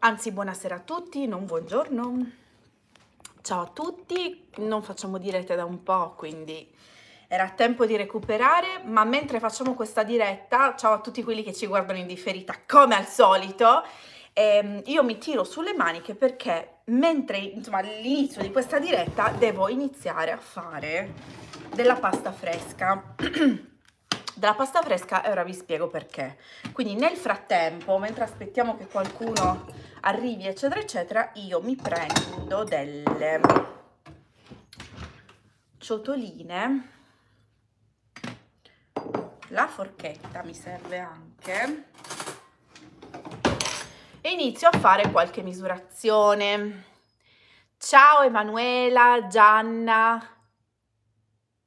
anzi buonasera a tutti, non buongiorno. Ciao a tutti, non facciamo dirette da un po', quindi era tempo di recuperare, ma mentre facciamo questa diretta, ciao a tutti quelli che ci guardano in differita come al solito, ehm, io mi tiro sulle maniche perché mentre, insomma, all'inizio di questa diretta devo iniziare a fare della pasta fresca. della pasta fresca e ora vi spiego perché. Quindi nel frattempo, mentre aspettiamo che qualcuno arrivi eccetera eccetera, io mi prendo delle ciotoline, la forchetta mi serve anche e inizio a fare qualche misurazione. Ciao Emanuela, Gianna,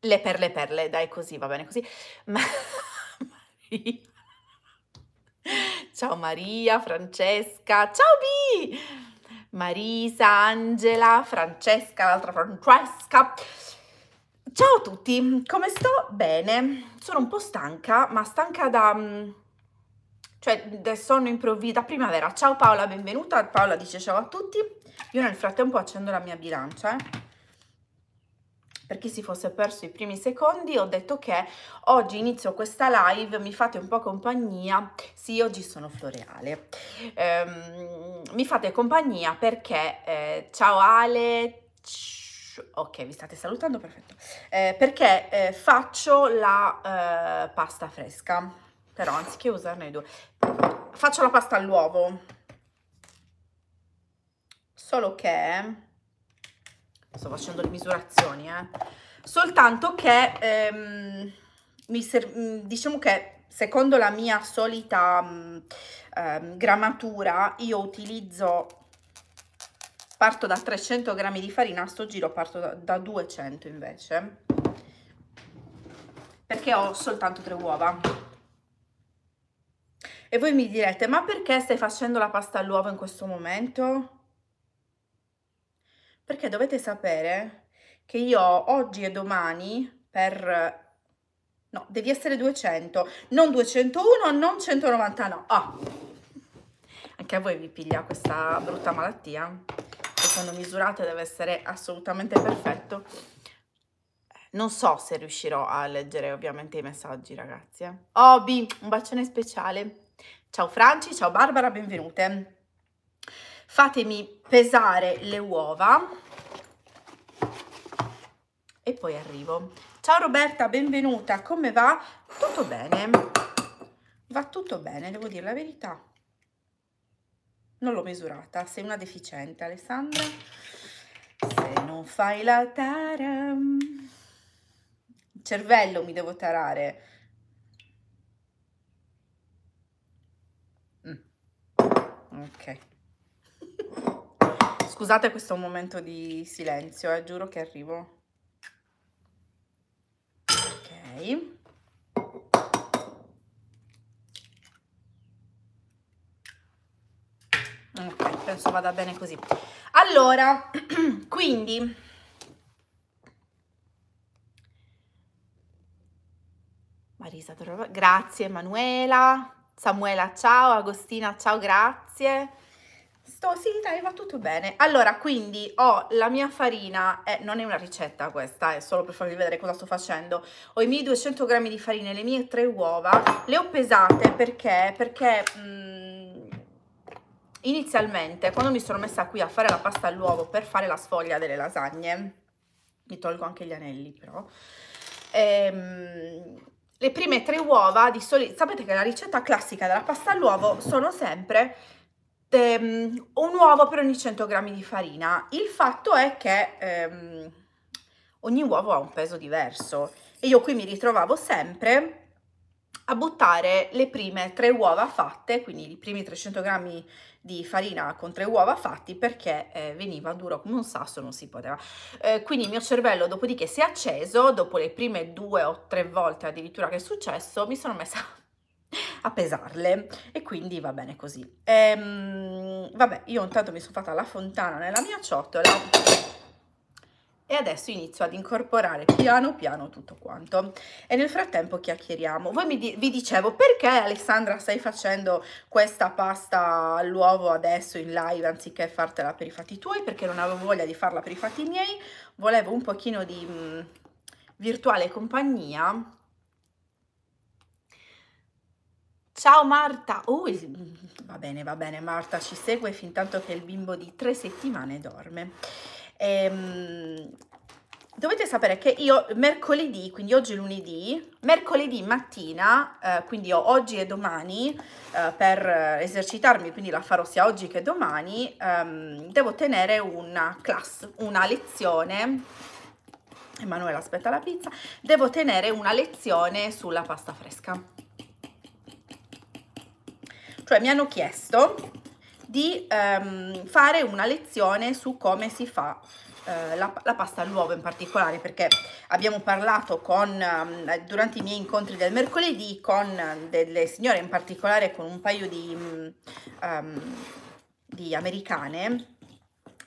le perle, perle, dai così, va bene così. Ma... Maria. Ciao Maria, Francesca, ciao B! Marisa, Angela, Francesca, l'altra Francesca. Ciao a tutti, come sto? Bene, sono un po' stanca, ma stanca da... Mm, cioè del sonno improvviso, da primavera. Ciao Paola, benvenuta. Paola dice ciao a tutti. Io nel frattempo accendo la mia bilancia, eh per chi si fosse perso i primi secondi, ho detto che oggi inizio questa live, mi fate un po' compagnia, sì oggi sono floreale, ehm, mi fate compagnia perché, eh, ciao Ale, ok vi state salutando, perfetto, eh, perché eh, faccio la eh, pasta fresca, però anziché usarne due, faccio la pasta all'uovo, solo che sto facendo le misurazioni, eh. soltanto che ehm, mm, diciamo che secondo la mia solita mm, ehm, grammatura io utilizzo parto da 300 grammi di farina, a sto giro parto da, da 200 invece perché ho soltanto tre uova. E voi mi direte, ma perché stai facendo la pasta all'uovo in questo momento? perché dovete sapere che io oggi e domani per... No, devi essere 200, non 201, non 199. Ah, anche a voi vi piglia questa brutta malattia che quando misurate deve essere assolutamente perfetto. Non so se riuscirò a leggere ovviamente i messaggi, ragazzi. Eh. Obi, un bacione speciale. Ciao Franci, ciao Barbara, benvenute fatemi pesare le uova e poi arrivo. Ciao Roberta, benvenuta, come va? Tutto bene, va tutto bene, devo dire la verità. Non l'ho misurata, sei una deficiente Alessandra. Se non fai la tara... Il cervello mi devo tarare. Mm. Ok. Scusate questo momento di silenzio, eh, giuro che arrivo. Ok. Ok, penso vada bene così. Allora, quindi... Marisa, grazie Emanuela. Samuela, ciao. Agostina, ciao, grazie. Sto, sì, dai, va tutto bene. Allora, quindi ho la mia farina, eh, non è una ricetta questa, è solo per farvi vedere cosa sto facendo. Ho i miei 200 grammi di farina e le mie tre uova, le ho pesate perché, perché mh, mm, inizialmente quando mi sono messa qui a fare la pasta all'uovo per fare la sfoglia delle lasagne, mi tolgo anche gli anelli però, ehm, le prime tre uova di solito, sapete che la ricetta classica della pasta all'uovo sono sempre ehm, un uovo per ogni 100 grammi di farina. Il fatto è che ehm, ogni uovo ha un peso diverso e io qui mi ritrovavo sempre a buttare le prime tre uova fatte, quindi i primi 300 grammi di farina con tre uova fatti perché eh, veniva duro come un sasso, non si poteva. Eh, quindi il mio cervello dopodiché si è acceso, dopo le prime due o tre volte addirittura che è successo, mi sono messa a pesarle e quindi va bene così. Ehm, vabbè, io intanto mi sono fatta la fontana nella mia ciotola e adesso inizio ad incorporare piano piano tutto quanto e nel frattempo chiacchieriamo voi di vi dicevo perché Alessandra stai facendo questa pasta all'uovo adesso in live anziché fartela per i fatti tuoi perché non avevo voglia di farla per i fatti miei volevo un pochino di mh, mm, virtuale compagnia Ciao Marta! Oh, va bene, va bene, Marta ci segue fin tanto che il bimbo di tre settimane dorme. Ehm, dovete sapere che io mercoledì, quindi oggi è lunedì, mercoledì mattina, eh, quindi oggi e domani, eh, per esercitarmi, quindi la farò sia oggi che domani, ehm, devo tenere una class, una lezione Emanuele aspetta la pizza, devo tenere una lezione sulla pasta fresca cioè mi hanno chiesto di ehm, fare una lezione su come si fa eh, la, la, pasta all'uovo in particolare perché abbiamo parlato con, ehm, durante i miei incontri del mercoledì con delle signore in particolare con un paio di, um, di americane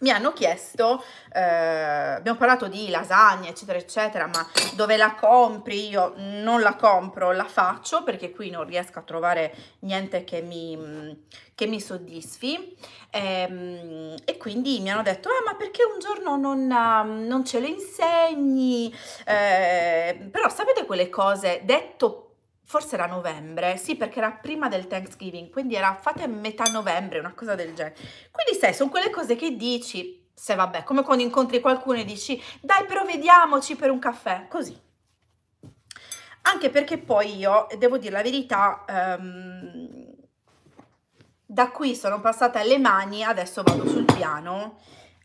mi hanno chiesto, eh, abbiamo parlato di lasagne eccetera eccetera, ma dove la compri? Io non la compro, la faccio perché qui non riesco a trovare niente che mi, che mi soddisfi e, ehm, e, quindi mi hanno detto, ah ma perché un giorno non, ehm, non ce le insegni? Eh, però sapete quelle cose detto forse era novembre, sì perché era prima del Thanksgiving, quindi era fate a metà novembre, una cosa del genere. Quindi sai, sono quelle cose che dici, se vabbè, come quando incontri qualcuno e dici, dai però vediamoci per un caffè, così. Anche perché poi io, devo dire la verità, um, da qui sono passata alle mani, adesso vado sul piano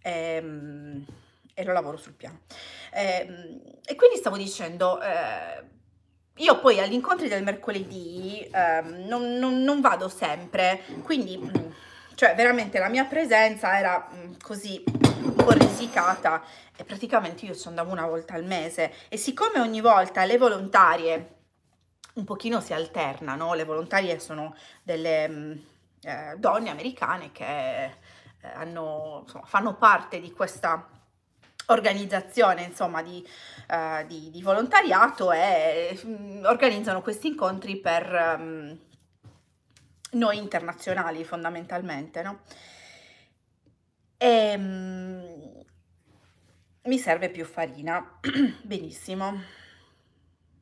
um, e lo lavoro sul piano. Um, e quindi stavo dicendo... Uh, io poi agli incontri del mercoledì ehm, non, non, non, vado sempre, quindi mm, cioè veramente la mia presenza era mm, così un po' risicata e praticamente io ci andavo una volta al mese e siccome ogni volta le volontarie un pochino si alternano, le volontarie sono delle mm, eh, donne americane che eh, hanno, insomma, fanno parte di questa organizzazione insomma di, uh, di, di volontariato e mh, mm, organizzano questi incontri per um, noi internazionali fondamentalmente no? e ehm, mh, mi serve più farina benissimo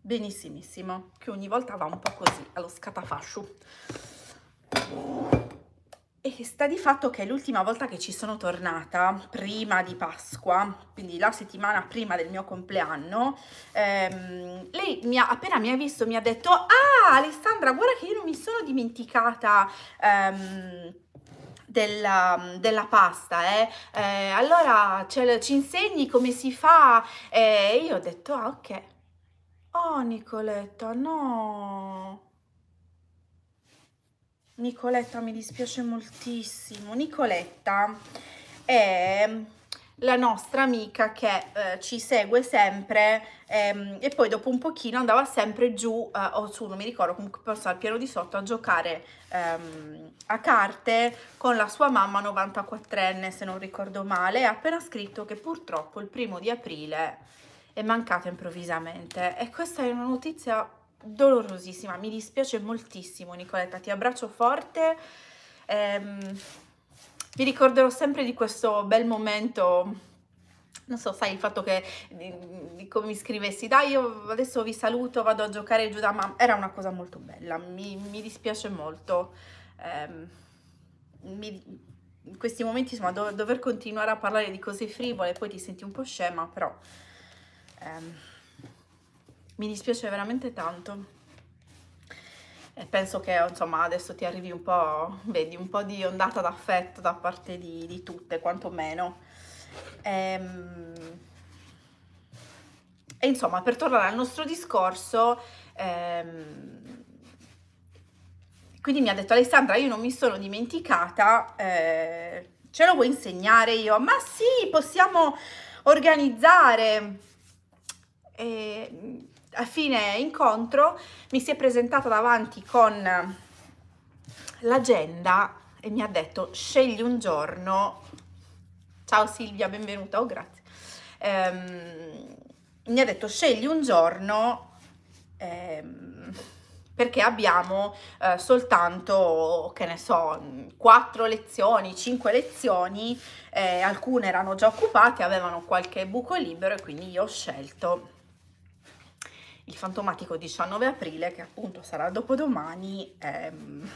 benissimissimo che ogni volta va un po' così allo scatafascio e sta di fatto che l'ultima volta che ci sono tornata, prima di Pasqua, quindi la settimana prima del mio compleanno, ehm, lei mi ha, appena mi ha visto mi ha detto «Ah Alessandra, guarda che io non mi sono dimenticata ehm, della, della, pasta, eh? Eh, allora ci insegni come si fa?» E io ho detto «Ah ok». «Oh Nicoletta, no!» Nicoletta mi dispiace moltissimo. Nicoletta è la nostra amica che eh, ci segue sempre ehm, e poi dopo un pochino andava sempre giù eh, o su, non mi ricordo, comunque passava al piano di sotto a giocare ehm, a carte con la sua mamma 94enne se non ricordo male e ha appena scritto che purtroppo il primo di aprile è mancata improvvisamente e questa è una notizia dolorosissima, mi dispiace moltissimo Nicoletta, ti abbraccio forte, ehm, vi ricorderò sempre di questo bel momento non so, sai il fatto che di, di come mi scrivessi, dai io adesso vi saluto, vado a giocare giù da mamma, era una cosa molto bella, mi, mi dispiace molto, ehm, mi, in questi momenti insomma dover continuare a parlare di cose frivole, poi ti senti un po' scema, però ehm, mi dispiace veramente tanto e penso che insomma adesso ti arrivi un po', vedi, un po' di ondata d'affetto da parte di, di tutte, quantomeno. Ehm, e insomma, per tornare al nostro discorso, ehm, quindi mi ha detto Alessandra, io non mi sono dimenticata, eh, ce lo vuoi insegnare io? Ma sì, possiamo organizzare. E, a fine incontro mi si è presentata davanti con l'agenda e mi ha detto scegli un giorno, ciao Silvia, benvenuta, oh grazie, ehm, mi ha detto scegli un giorno ehm, perché abbiamo eh, soltanto, che ne so, quattro lezioni, cinque lezioni, eh, alcune erano già occupate, avevano qualche buco libero e quindi io ho scelto il fantomatico 19 aprile che appunto sarà dopodomani ehm,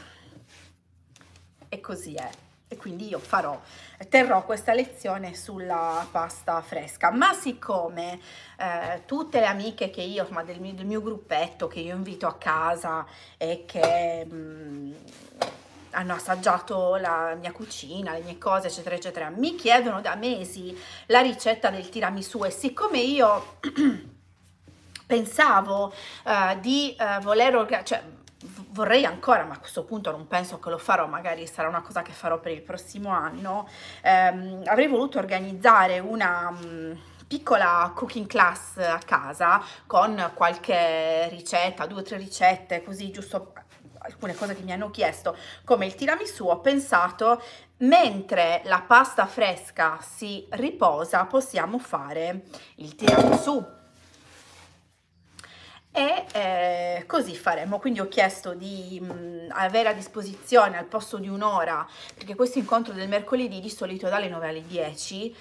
e così è e quindi io farò, terrò questa lezione sulla pasta fresca, ma siccome eh, tutte le amiche che io, ma del mio, del mio, gruppetto che io invito a casa e che mh, mm, hanno assaggiato la mia cucina, le mie cose, eccetera, eccetera, mi chiedono da mesi la ricetta del tiramisù e siccome io pensavo uh, di uh, voler organizzare, cioè, vorrei ancora, ma a questo punto non penso che lo farò, magari sarà una cosa che farò per il prossimo anno, ehm, avrei voluto organizzare una mh, mm, piccola cooking class a casa con qualche ricetta, due o tre ricette, così giusto alcune cose che mi hanno chiesto, come il tiramisù, ho pensato mentre la pasta fresca si riposa possiamo fare il tiramisù e eh, così faremo quindi ho chiesto di mh, mm, avere a disposizione al posto di un'ora perché questo incontro del mercoledì di solito è dalle 9 alle 10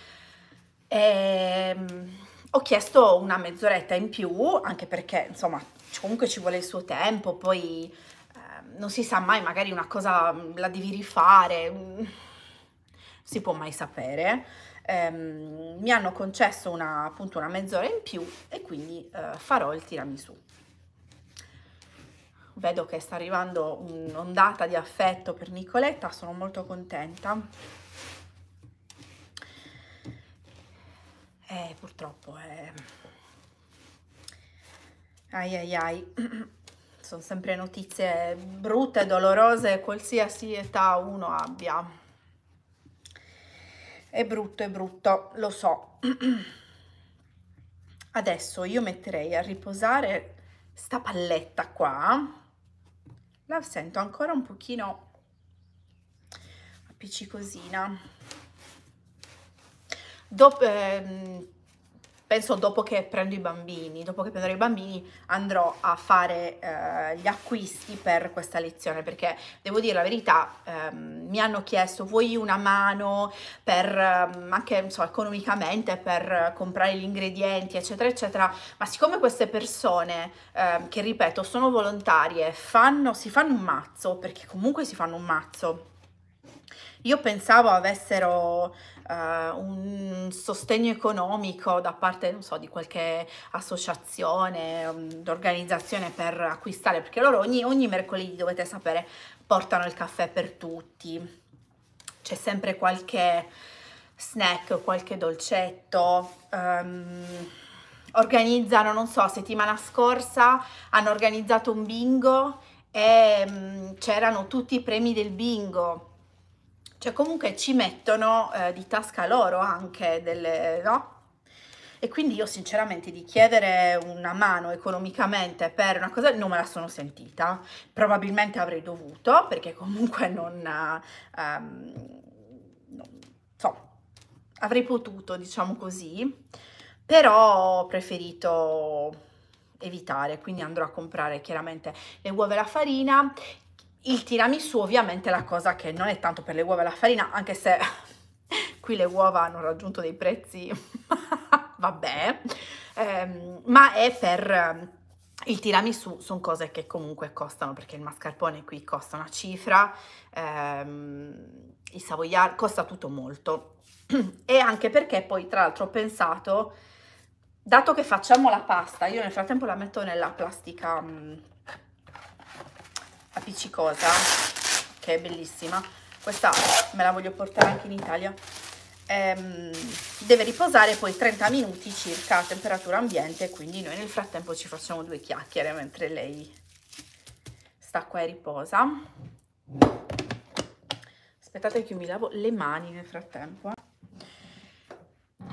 e, mh, ho chiesto una mezz'oretta in più anche perché insomma comunque ci vuole il suo tempo poi eh, non si sa mai magari una cosa mm, la devi rifare mh, mm, si può mai sapere ehm, mi hanno concesso una, appunto una mezz'ora in più e quindi eh, farò il tiramisù. Vedo che sta arrivando un'ondata di affetto per Nicoletta, sono molto contenta. Eh, purtroppo Eh. Ai ai ai, sono sempre notizie brutte, dolorose, qualsiasi età uno abbia. È brutto, è brutto, lo so. Adesso io metterei a riposare sta palletta qua. La sento ancora un pochino appiccicosina. Dopo... Ehm, penso dopo che prendo i bambini, dopo che prenderò i bambini andrò a fare eh, gli acquisti per questa lezione perché devo dire la verità, ehm, mi hanno chiesto vuoi una mano per ehm, anche so, economicamente per comprare gli ingredienti eccetera eccetera, ma siccome queste persone ehm, che ripeto sono volontarie fanno, si fanno un mazzo perché comunque si fanno un mazzo io pensavo avessero eh, un sostegno economico da parte, non so, di qualche associazione, um, mm, organizzazione per acquistare, perché loro ogni, ogni mercoledì, dovete sapere, portano il caffè per tutti. C'è sempre qualche snack, qualche dolcetto. Um, organizzano, non so, settimana scorsa hanno organizzato un bingo e um, c'erano tutti i premi del bingo cioè comunque ci mettono eh, di tasca loro anche delle, no? E quindi io sinceramente di chiedere una mano economicamente per una cosa non me la sono sentita, probabilmente avrei dovuto perché comunque non... Eh, ehm, avrei potuto, diciamo così, però ho preferito evitare, quindi andrò a comprare chiaramente le uova e la farina il tiramisù ovviamente è la cosa che non è tanto per le uova e la farina, anche se qui le uova hanno raggiunto dei prezzi, vabbè, ehm, ma è per ehm, il tiramisù, sono cose che comunque costano, perché il mascarpone qui costa una cifra, ehm, il savoiard costa tutto molto, e anche perché poi tra l'altro ho pensato, dato che facciamo la pasta, io nel frattempo la metto nella plastica appiccicosa che è bellissima questa me la voglio portare anche in Italia ehm, deve riposare poi 30 minuti circa a temperatura ambiente quindi noi nel frattempo ci facciamo due chiacchiere mentre lei sta qua e riposa aspettate che io mi lavo le mani nel frattempo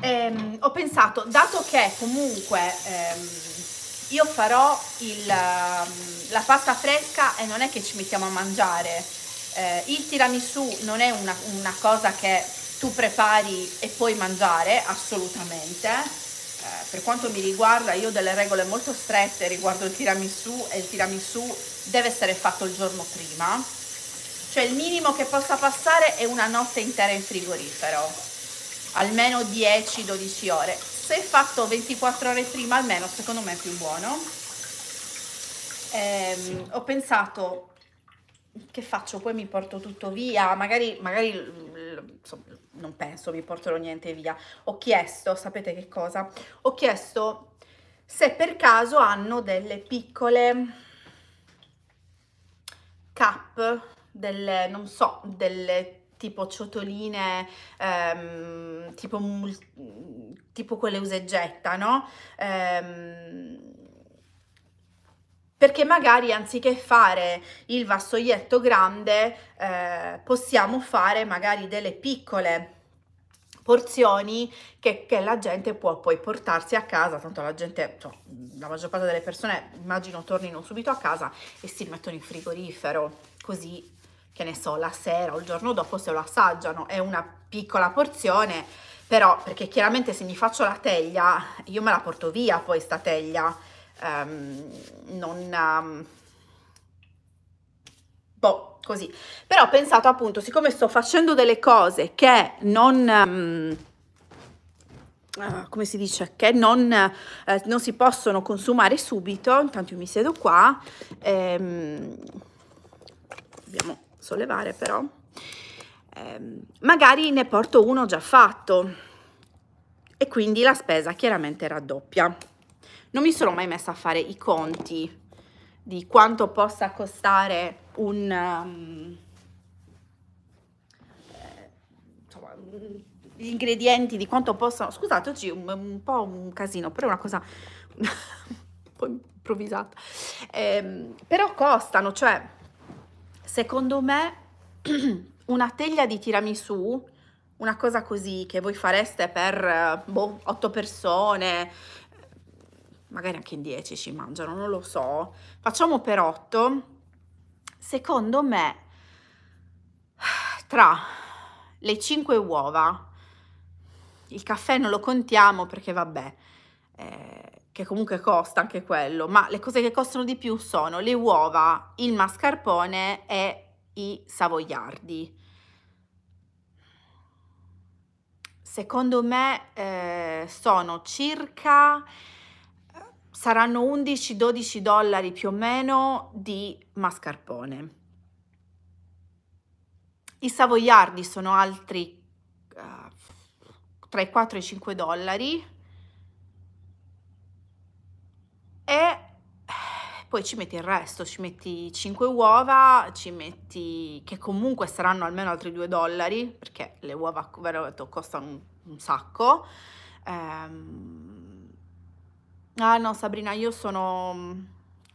eh. ehm, ho pensato dato che comunque ehm, io farò il, ehm, la pasta fresca e non è che ci mettiamo a mangiare. Eh, il tiramisù non è una, una, cosa che tu prepari e puoi mangiare, assolutamente. Eh, per quanto mi riguarda, io ho delle regole molto strette riguardo il tiramisù e il tiramisù deve essere fatto il giorno prima. Cioè il minimo che possa passare è una notte intera in frigorifero, almeno 10-12 ore se fatto 24 ore prima almeno secondo me è più buono. Ehm, ho pensato che faccio? Poi mi porto tutto via, magari, magari insomma, non penso, mi porterò niente via. Ho chiesto, sapete che cosa? Ho chiesto se per caso hanno delle piccole cap, delle, non so, delle tipo ciotoline, ehm, tipo, tipo, quelle useggetta, no? Ehm, perché magari anziché fare il vassoietto grande eh, possiamo fare magari delle piccole porzioni che, che, la gente può poi portarsi a casa, tanto la gente, cioè, la maggior parte delle persone immagino tornino subito a casa e si mettono in frigorifero, così che ne so, la sera o il giorno dopo se lo assaggiano, è una piccola porzione, però perché chiaramente se mi faccio la teglia, io me la porto via poi sta teglia, um, non... Um, boh, così. Però ho pensato appunto, siccome sto facendo delle cose che non... Um, Uh, come si dice, che non, uh, non, si possono consumare subito. Intanto io mi siedo qua. Ehm, abbiamo sollevare però, eh, magari ne porto uno già fatto e quindi la spesa chiaramente raddoppia. Non mi sono mai messa a fare i conti di quanto possa costare un... Um, insomma, gli ingredienti, di quanto possono... Scusateci, un, un po' un casino, però è una cosa un po' improvvisata. Eh, però costano, cioè Secondo me una teglia di tiramisù, una cosa così che voi fareste per eh, boh, 8 persone, magari anche in 10 ci mangiano, non lo so. Facciamo per 8. Secondo me tra le 5 uova, il caffè non lo contiamo perché vabbè, eh, che comunque costa anche quello, ma le cose che costano di più sono le uova, il mascarpone e i savoiardi. Secondo me eh, sono circa saranno 11-12 dollari più o meno di mascarpone. I savoiardi sono altri uh, tra i 4 e i 5 dollari e eh, poi ci metti il resto, ci metti 5 uova, ci metti che comunque saranno almeno altri 2 dollari, perché le uova detto, costano un, un sacco. Ehm... Ah no Sabrina, io sono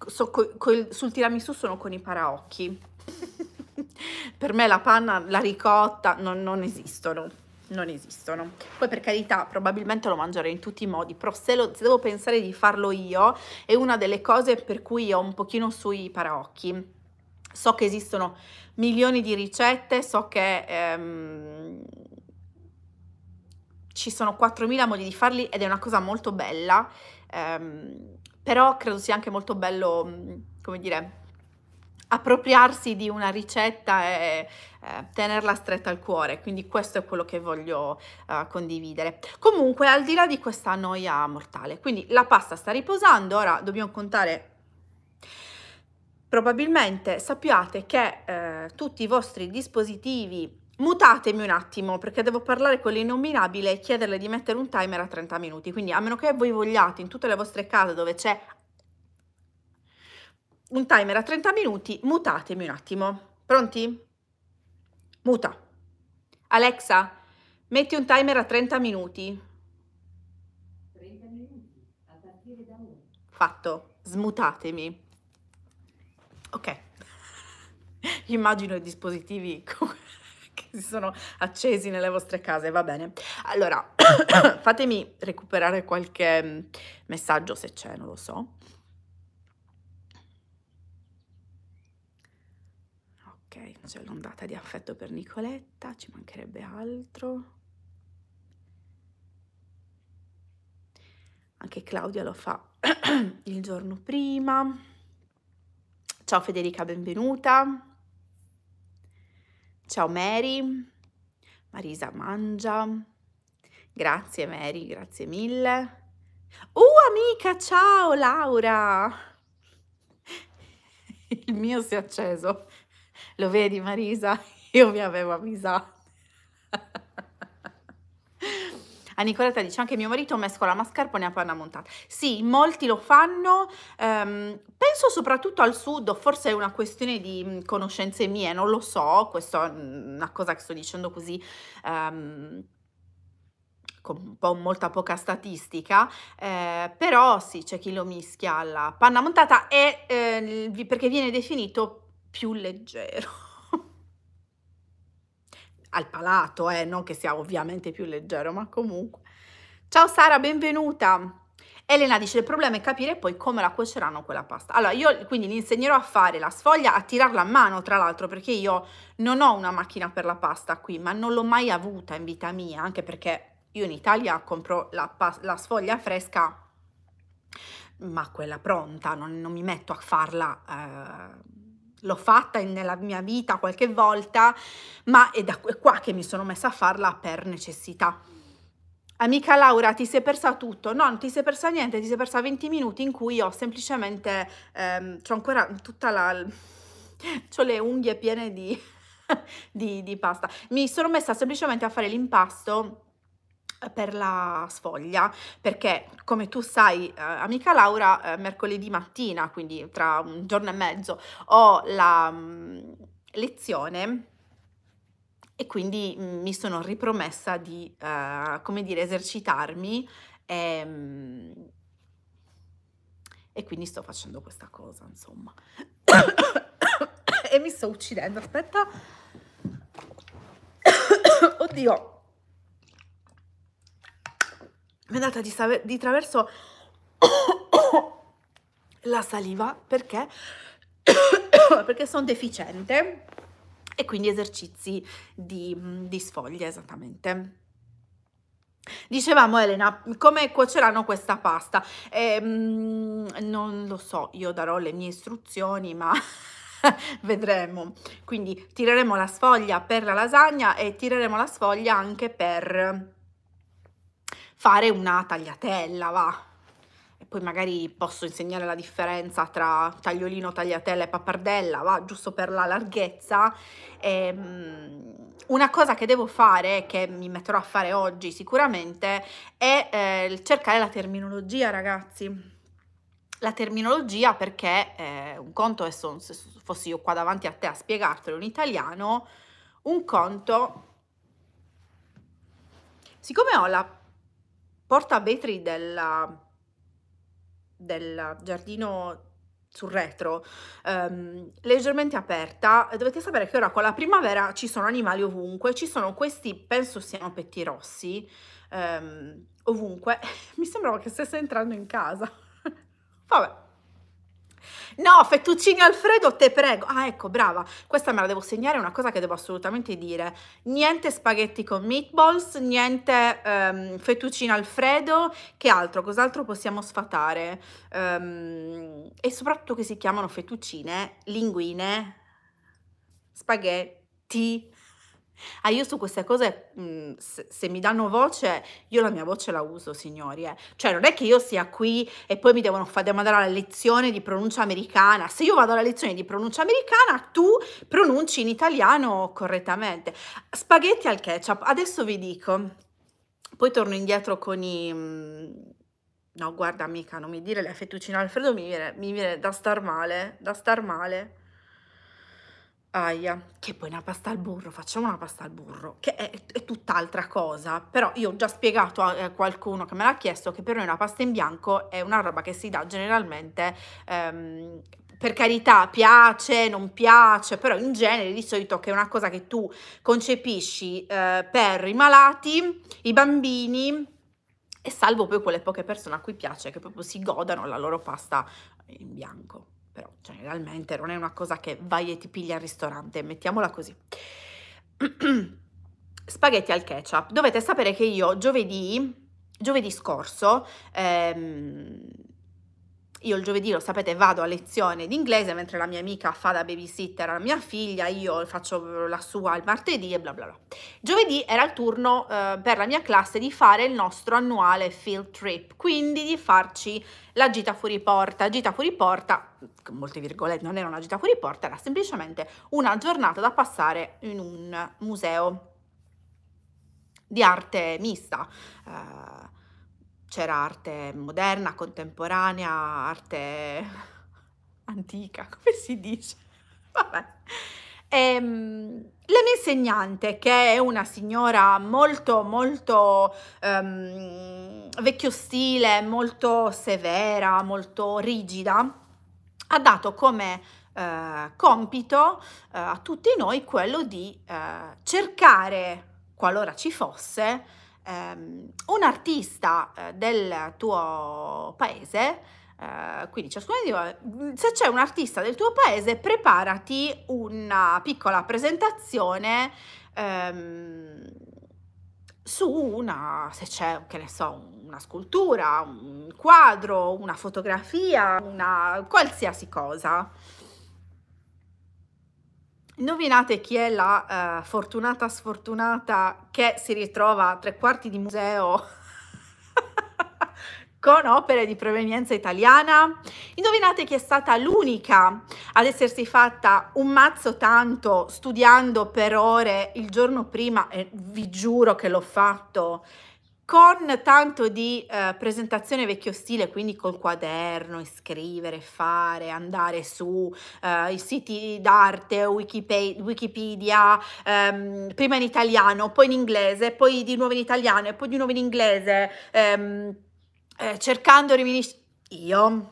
so, co, co, sul tiramisù sono con i paraocchi. per me la panna, la ricotta non, non esistono non esistono. Poi per carità, probabilmente lo mangerò in tutti i modi, però se, lo, se, devo pensare di farlo io, è una delle cose per cui ho un pochino sui paraocchi. So che esistono milioni di ricette, so che ehm, ci sono 4.000 modi di farli ed è una cosa molto bella, ehm, però credo sia anche molto bello, come dire, appropriarsi di una ricetta e eh, tenerla stretta al cuore, quindi questo è quello che voglio eh, condividere. Comunque, al di là di questa noia mortale, quindi la pasta sta riposando, ora dobbiamo contare probabilmente sappiate che eh, tutti i vostri dispositivi Mutatemi un attimo perché devo parlare con l'innominabile e chiederle di mettere un timer a 30 minuti, quindi a meno che voi vogliate in tutte le vostre case dove c'è un timer a 30 minuti, mutatemi un attimo. Pronti? Muta. Alexa, metti un timer a 30 minuti. 30 minuti, a partire da ora. Fatto, smutatemi. Ok. Immagino i dispositivi che si sono accesi nelle vostre case, va bene. Allora, fatemi recuperare qualche mm, messaggio se c'è, non lo so. ok? C'è l'ondata di affetto per Nicoletta, ci mancherebbe altro. Anche Claudia lo fa il giorno prima. Ciao Federica, benvenuta. Ciao Mary. Marisa mangia. Grazie Mary, grazie mille. Uh amica, ciao Laura! il mio si è acceso. Lo vedi Marisa? Io mi avevo avvisato. A Nicoletta dice anche mio marito mescola mascarpone a panna montata. Sì, molti lo fanno, ehm, penso soprattutto al sud, forse è una questione di mm, conoscenze mie, non lo so, questa è una cosa che sto dicendo così... Ehm, con po' molta poca statistica, eh, però sì, c'è chi lo mischia alla panna montata e, eh, perché viene definito più leggero. Al palato, eh, non che sia ovviamente più leggero, ma comunque. Ciao Sara, benvenuta. Elena dice il problema è capire poi come la cuoceranno quella pasta. Allora io quindi gli insegnerò a fare la sfoglia, a tirarla a mano tra l'altro perché io non ho una macchina per la pasta qui ma non l'ho mai avuta in vita mia anche perché io in Italia compro la, la sfoglia fresca ma quella pronta, non, non mi metto a farla... Eh, l'ho fatta nella mia vita qualche volta, ma è da qua che mi sono messa a farla per necessità. Amica Laura, ti sei persa tutto? No, non ti sei persa niente, ti sei persa 20 minuti in cui ho semplicemente, ehm, ho ancora tutta la... ho le unghie piene di, di, di pasta. Mi sono messa semplicemente a fare l'impasto per la sfoglia perché come tu sai eh, amica Laura eh, mercoledì mattina quindi tra un giorno e mezzo ho la mh, mm, lezione e quindi mh, mm, mi sono ripromessa di eh, come dire esercitarmi e, mh, mm, e quindi sto facendo questa cosa insomma e mi sto uccidendo aspetta oddio mi è andata di, di traverso la saliva perché, perché sono deficiente e quindi esercizi di, di sfoglia esattamente. Dicevamo Elena, come cuoceranno questa pasta? Eh, non lo so, io darò le mie istruzioni, ma vedremo. Quindi tireremo la sfoglia per la lasagna e tireremo la sfoglia anche per fare una tagliatella, va. E poi magari posso insegnare la differenza tra tagliolino, tagliatella e pappardella, va, giusto per la larghezza. Ehm, una cosa che devo fare, che mi metterò a fare oggi sicuramente, è eh, cercare la terminologia, ragazzi la terminologia perché eh, un conto è se fossi io qua davanti a te a spiegartelo in italiano, un conto, siccome ho la porta vetri del giardino sul retro um, leggermente aperta dovete sapere che ora con la primavera ci sono animali ovunque ci sono questi penso siano petti rossi um, ovunque mi sembrava che stesse entrando in casa vabbè No, fettuccine Alfredo, te prego. Ah, ecco, brava. Questa me la devo segnare, è una cosa che devo assolutamente dire. Niente spaghetti con meatballs, niente um, fettuccine Alfredo. Che altro? Cos'altro possiamo sfatare? Um, e soprattutto che si chiamano fettuccine, linguine, spaghetti Ah, io su queste cose, mh, mhmm, se, se, mi danno voce, io la mia voce la uso, signori. Eh. Cioè, non è che io sia qui e poi mi devono fare mandare alla lezione di pronuncia americana. Se io vado alla lezione di pronuncia americana, tu pronunci in italiano correttamente. Spaghetti al ketchup, adesso vi dico. Poi torno indietro con i... Mh, mhmm, no, guarda, mica, non mi dire le fettuccine al freddo, mi viene, mi viene da star male, da star male aia, che poi una pasta al burro, facciamo una pasta al burro, che è, è tutt'altra cosa, però io ho già spiegato a qualcuno che me l'ha chiesto che per noi una pasta in bianco è una roba che si dà generalmente ehm, per carità piace, non piace, però in genere di solito che è una cosa che tu concepisci eh, per i malati, i bambini e salvo poi quelle poche persone a cui piace che proprio si godano la loro pasta in bianco però generalmente non è una cosa che vai e ti pigli al ristorante, mettiamola così. Spaghetti al ketchup. Dovete sapere che io giovedì, giovedì scorso, ehm, io il giovedì lo sapete vado a lezione d'inglese mentre la mia amica fa da babysitter alla mia figlia, io faccio la sua il martedì e bla bla bla. Giovedì era il turno eh, per la mia classe di fare il nostro annuale field trip, quindi di farci la gita fuori porta, gita fuori porta, molte virgolette, non era una gita fuori porta, era semplicemente una giornata da passare in un museo di arte mista. Eh, c'era arte moderna, contemporanea, arte antica, come si dice? Vabbè. E, ehm, la mia insegnante, che è una signora molto, molto um, vecchio stile, molto severa, molto rigida, ha dato come uh, compito uh, a tutti noi quello di uh, cercare, qualora ci fosse, ehm, un artista eh, del tuo paese, eh, quindi ciascuno di voi, mm, se c'è un artista del tuo paese, preparati una piccola presentazione ehm, su una, se c'è, che ne so, una scultura, un quadro, una fotografia, una qualsiasi cosa. Indovinate chi è la uh, fortunata sfortunata che si ritrova a tre quarti di museo con opere di provenienza italiana? Indovinate chi è stata l'unica ad essersi fatta un mazzo tanto studiando per ore il giorno prima, e vi giuro che l'ho fatto, con tanto di eh, presentazione vecchio stile, quindi col quaderno, scrivere, fare, andare su eh, i siti d'arte, Wikipedia, ehm, prima in italiano, poi in inglese, poi di nuovo in italiano e poi di nuovo in inglese, ehm, eh, cercando reminiscenze. Io.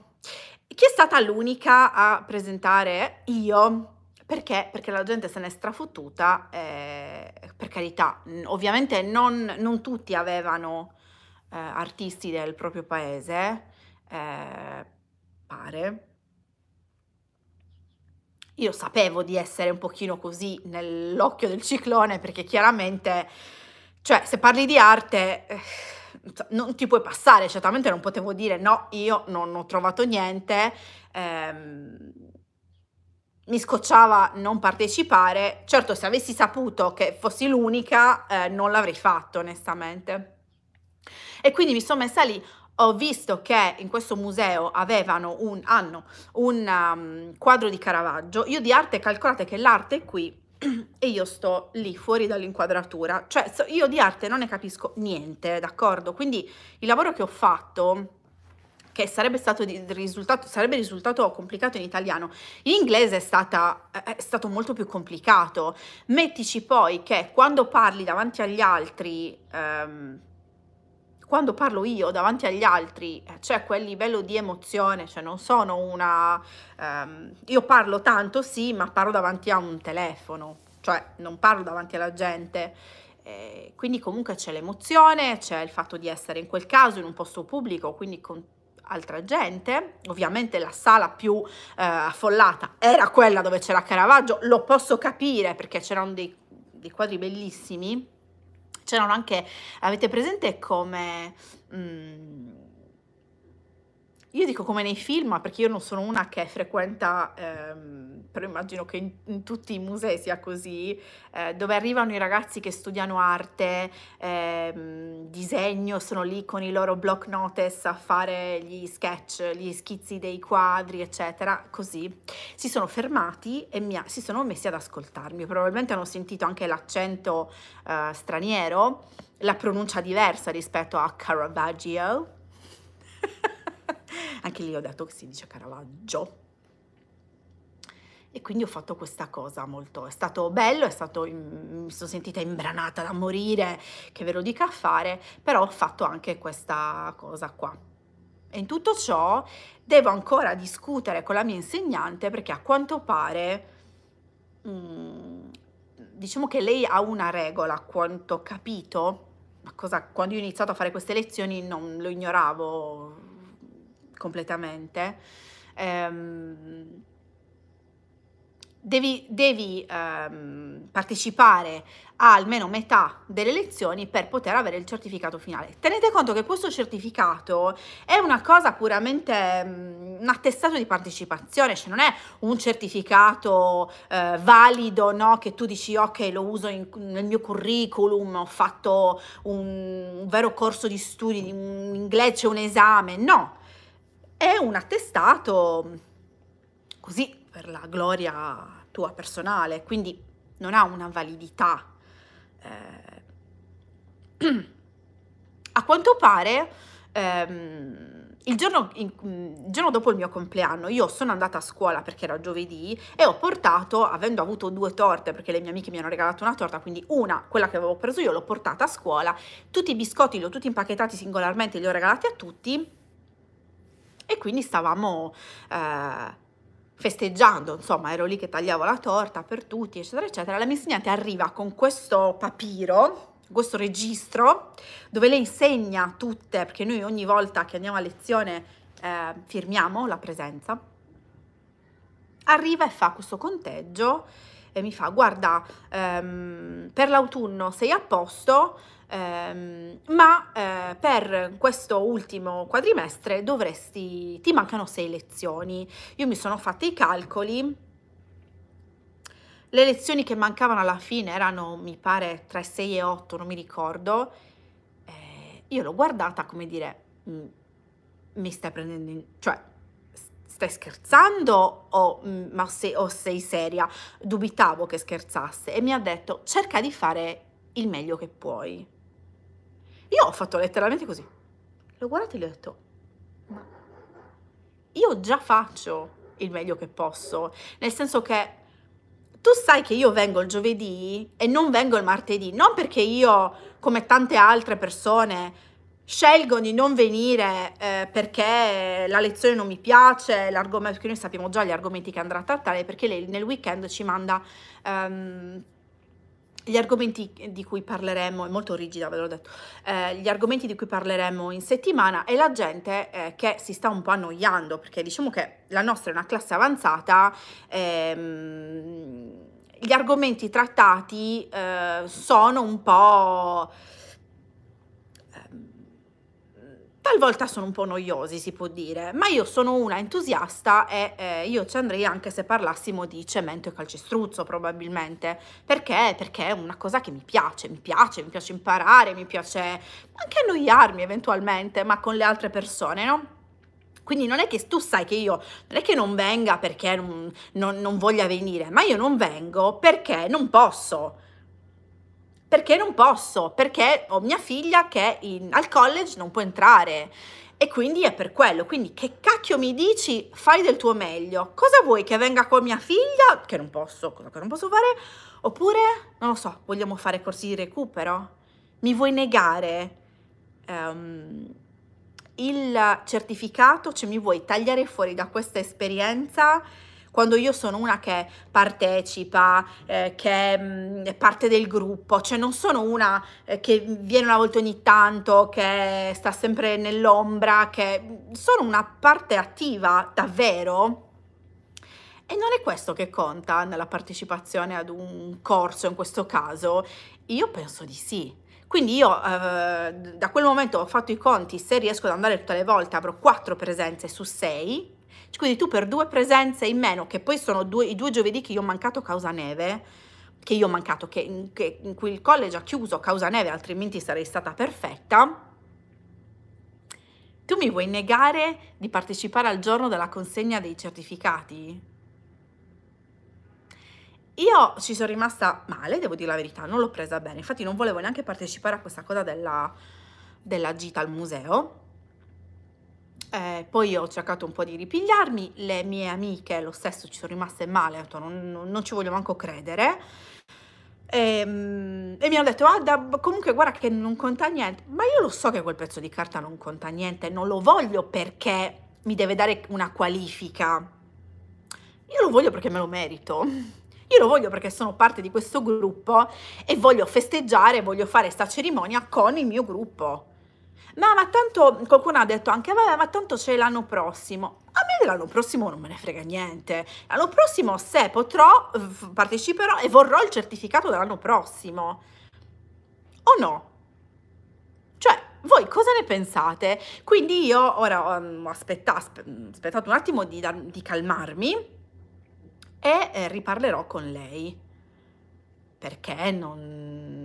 Chi è stata l'unica a presentare? Io perché? Perché la gente se n'è strafottuta, eh, per carità, ovviamente non, non tutti avevano eh, artisti del proprio paese, eh, pare. Io sapevo di essere un pochino così nell'occhio del ciclone perché chiaramente, cioè se parli di arte eh, cioè, non ti puoi passare, certamente non potevo dire no, io non ho trovato niente. Ehm, mi scocciava non partecipare, certo se avessi saputo che fossi l'unica eh, non l'avrei fatto onestamente. E quindi mi sono messa lì, ho visto che in questo museo avevano un, hanno un um, quadro di Caravaggio, io di arte calcolate che l'arte è qui e io sto lì fuori dall'inquadratura, cioè io di arte non ne capisco niente, d'accordo? Quindi il lavoro che ho fatto che sarebbe stato di, risultato, sarebbe risultato complicato in italiano, in inglese è, stata, è stato molto più complicato. Mettici poi che quando parli davanti agli altri... Um, quando parlo io davanti agli altri eh, c'è cioè quel livello di emozione, cioè non sono una... Um, io parlo tanto sì, ma parlo davanti a un telefono, cioè non parlo davanti alla gente. Eh, quindi comunque c'è l'emozione, c'è il fatto di essere in quel caso in un posto pubblico, quindi con altra gente, ovviamente la sala più eh, affollata era quella dove c'era Caravaggio, lo posso capire perché c'erano dei, dei quadri bellissimi, c'erano anche, avete presente come... Mm, io dico come nei film, perché io non sono una che frequenta, ehm, però immagino che in, in, tutti i musei sia così, eh, dove arrivano i ragazzi che studiano arte, ehm, disegno, sono lì con i loro block notes a fare gli sketch, gli schizzi dei quadri, eccetera, così. Si sono fermati e ha, si sono messi ad ascoltarmi, probabilmente hanno sentito anche l'accento eh, straniero, la pronuncia diversa rispetto a Caravaggio, anche lì ho detto che si dice Caravaggio. E quindi ho fatto questa cosa molto, è stato bello, è stato, mi sono sentita imbranata da morire, che ve lo dica a fare, però ho fatto anche questa cosa qua. E in tutto ciò devo ancora discutere con la mia insegnante perché a quanto pare... Mm, diciamo che lei ha una regola, a quanto ho capito, ma cosa, quando io ho iniziato a fare queste lezioni non lo ignoravo, completamente, ehm, devi, devi ehm, partecipare a almeno metà delle lezioni per poter avere il certificato finale. Tenete conto che questo certificato è una cosa puramente um, un attestato di partecipazione, cioè non è un certificato eh, valido no? che tu dici ok lo uso in, nel mio curriculum, ho fatto un, un vero corso di studi, un inglese, un esame, no è un attestato mm, così per la gloria tua personale, quindi non ha una validità. Eh, a quanto pare, ehm, il, giorno, il giorno dopo il mio compleanno, io sono andata a scuola perché era giovedì e ho portato, avendo avuto due torte, perché le mie amiche mi hanno regalato una torta, quindi una, quella che avevo preso io, l'ho portata a scuola, tutti i biscotti li ho tutti impacchettati singolarmente, li ho regalati a tutti e quindi stavamo eh, festeggiando, insomma, ero lì che tagliavo la torta per tutti, eccetera, eccetera. La mia insegnante arriva con questo papiro questo registro dove lei insegna tutte, perché noi ogni volta che andiamo a lezione eh, firmiamo la presenza, arriva e fa questo conteggio e mi fa guarda ehm, per l'autunno sei a posto ehm, ma eh, per questo ultimo quadrimestre dovresti ti mancano sei lezioni io mi sono fatta i calcoli le lezioni che mancavano alla fine erano mi pare tra 6 e 8 non mi ricordo eh, io l'ho guardata come dire mm, mi stai prendendo in... cioè stai scherzando o, mm, ma se, o sei seria? Dubitavo che scherzasse e mi ha detto cerca di fare il meglio che puoi. Io ho fatto letteralmente così. L'ho guardato e gli ho detto ma io già faccio il meglio che posso, nel senso che tu sai che io vengo il giovedì e non vengo il martedì, non perché io, come tante altre persone, scelgo di non venire eh, perché la lezione non mi piace, perché noi sappiamo già gli argomenti che andrà a trattare, perché lei nel weekend ci manda um, gli argomenti di cui parleremo, è molto rigida ve l'ho detto, eh, gli argomenti di cui parleremo in settimana e la gente eh, che si sta un po' annoiando, perché diciamo che la nostra è una classe avanzata, ehm, gli argomenti trattati eh, sono un po' Talvolta sono un po' noiosi, si può dire, ma io sono una entusiasta e eh, io ci andrei anche se parlassimo di cemento e calcestruzzo probabilmente, perché? Perché è una cosa che mi piace, mi piace, mi piace imparare, mi piace anche annoiarmi eventualmente, ma con le altre persone, no? Quindi non è che tu sai che io non è che non venga perché non, non, non, voglia venire, ma io non vengo perché non posso perché non posso, perché ho mia figlia che in, al college non può entrare. E quindi è per quello. Quindi che cacchio mi dici? Fai del tuo meglio. Cosa vuoi che venga con mia figlia? Che non posso, cosa che non posso fare? Oppure, non lo so, vogliamo fare corsi di recupero? Mi vuoi negare um, il certificato? Cioè mi vuoi tagliare fuori da questa esperienza? quando io sono una che partecipa, eh, che mh, mm, è parte del gruppo, cioè non sono una eh, che viene una volta ogni tanto, che sta sempre nell'ombra, che sono una parte attiva davvero. E non è questo che conta nella partecipazione ad un corso in questo caso? Io penso di sì. Quindi io eh, da quel momento ho fatto i conti, se riesco ad andare tutte le volte avrò quattro presenze su sei, quindi tu per due presenze in meno, che poi sono due, i due giovedì che io ho mancato causa neve, che io ho mancato, che, che in cui il college ha chiuso causa neve, altrimenti sarei stata perfetta, tu mi vuoi negare di partecipare al giorno della consegna dei certificati? Io ci sono rimasta male, devo dire la verità, non l'ho presa bene, infatti non volevo neanche partecipare a questa cosa della, della gita al museo, eh, poi ho cercato un po' di ripigliarmi, le mie amiche lo stesso ci sono rimaste male, non, non, non, ci voglio manco credere. E, ehm, e mi hanno detto, ah, da, comunque guarda che non conta niente, ma io lo so che quel pezzo di carta non conta niente, non lo voglio perché mi deve dare una qualifica, io lo voglio perché me lo merito, io lo voglio perché sono parte di questo gruppo e voglio festeggiare, voglio fare sta cerimonia con il mio gruppo no ma tanto qualcuno ha detto anche vabbè ma tanto c'è l'anno prossimo a me dell'anno prossimo non me ne frega niente l'anno prossimo se potrò parteciperò e vorrò il certificato dell'anno prossimo o no cioè voi cosa ne pensate? Quindi io ora ho aspettato, aspettato un attimo di, di calmarmi e eh, riparlerò con lei perché non,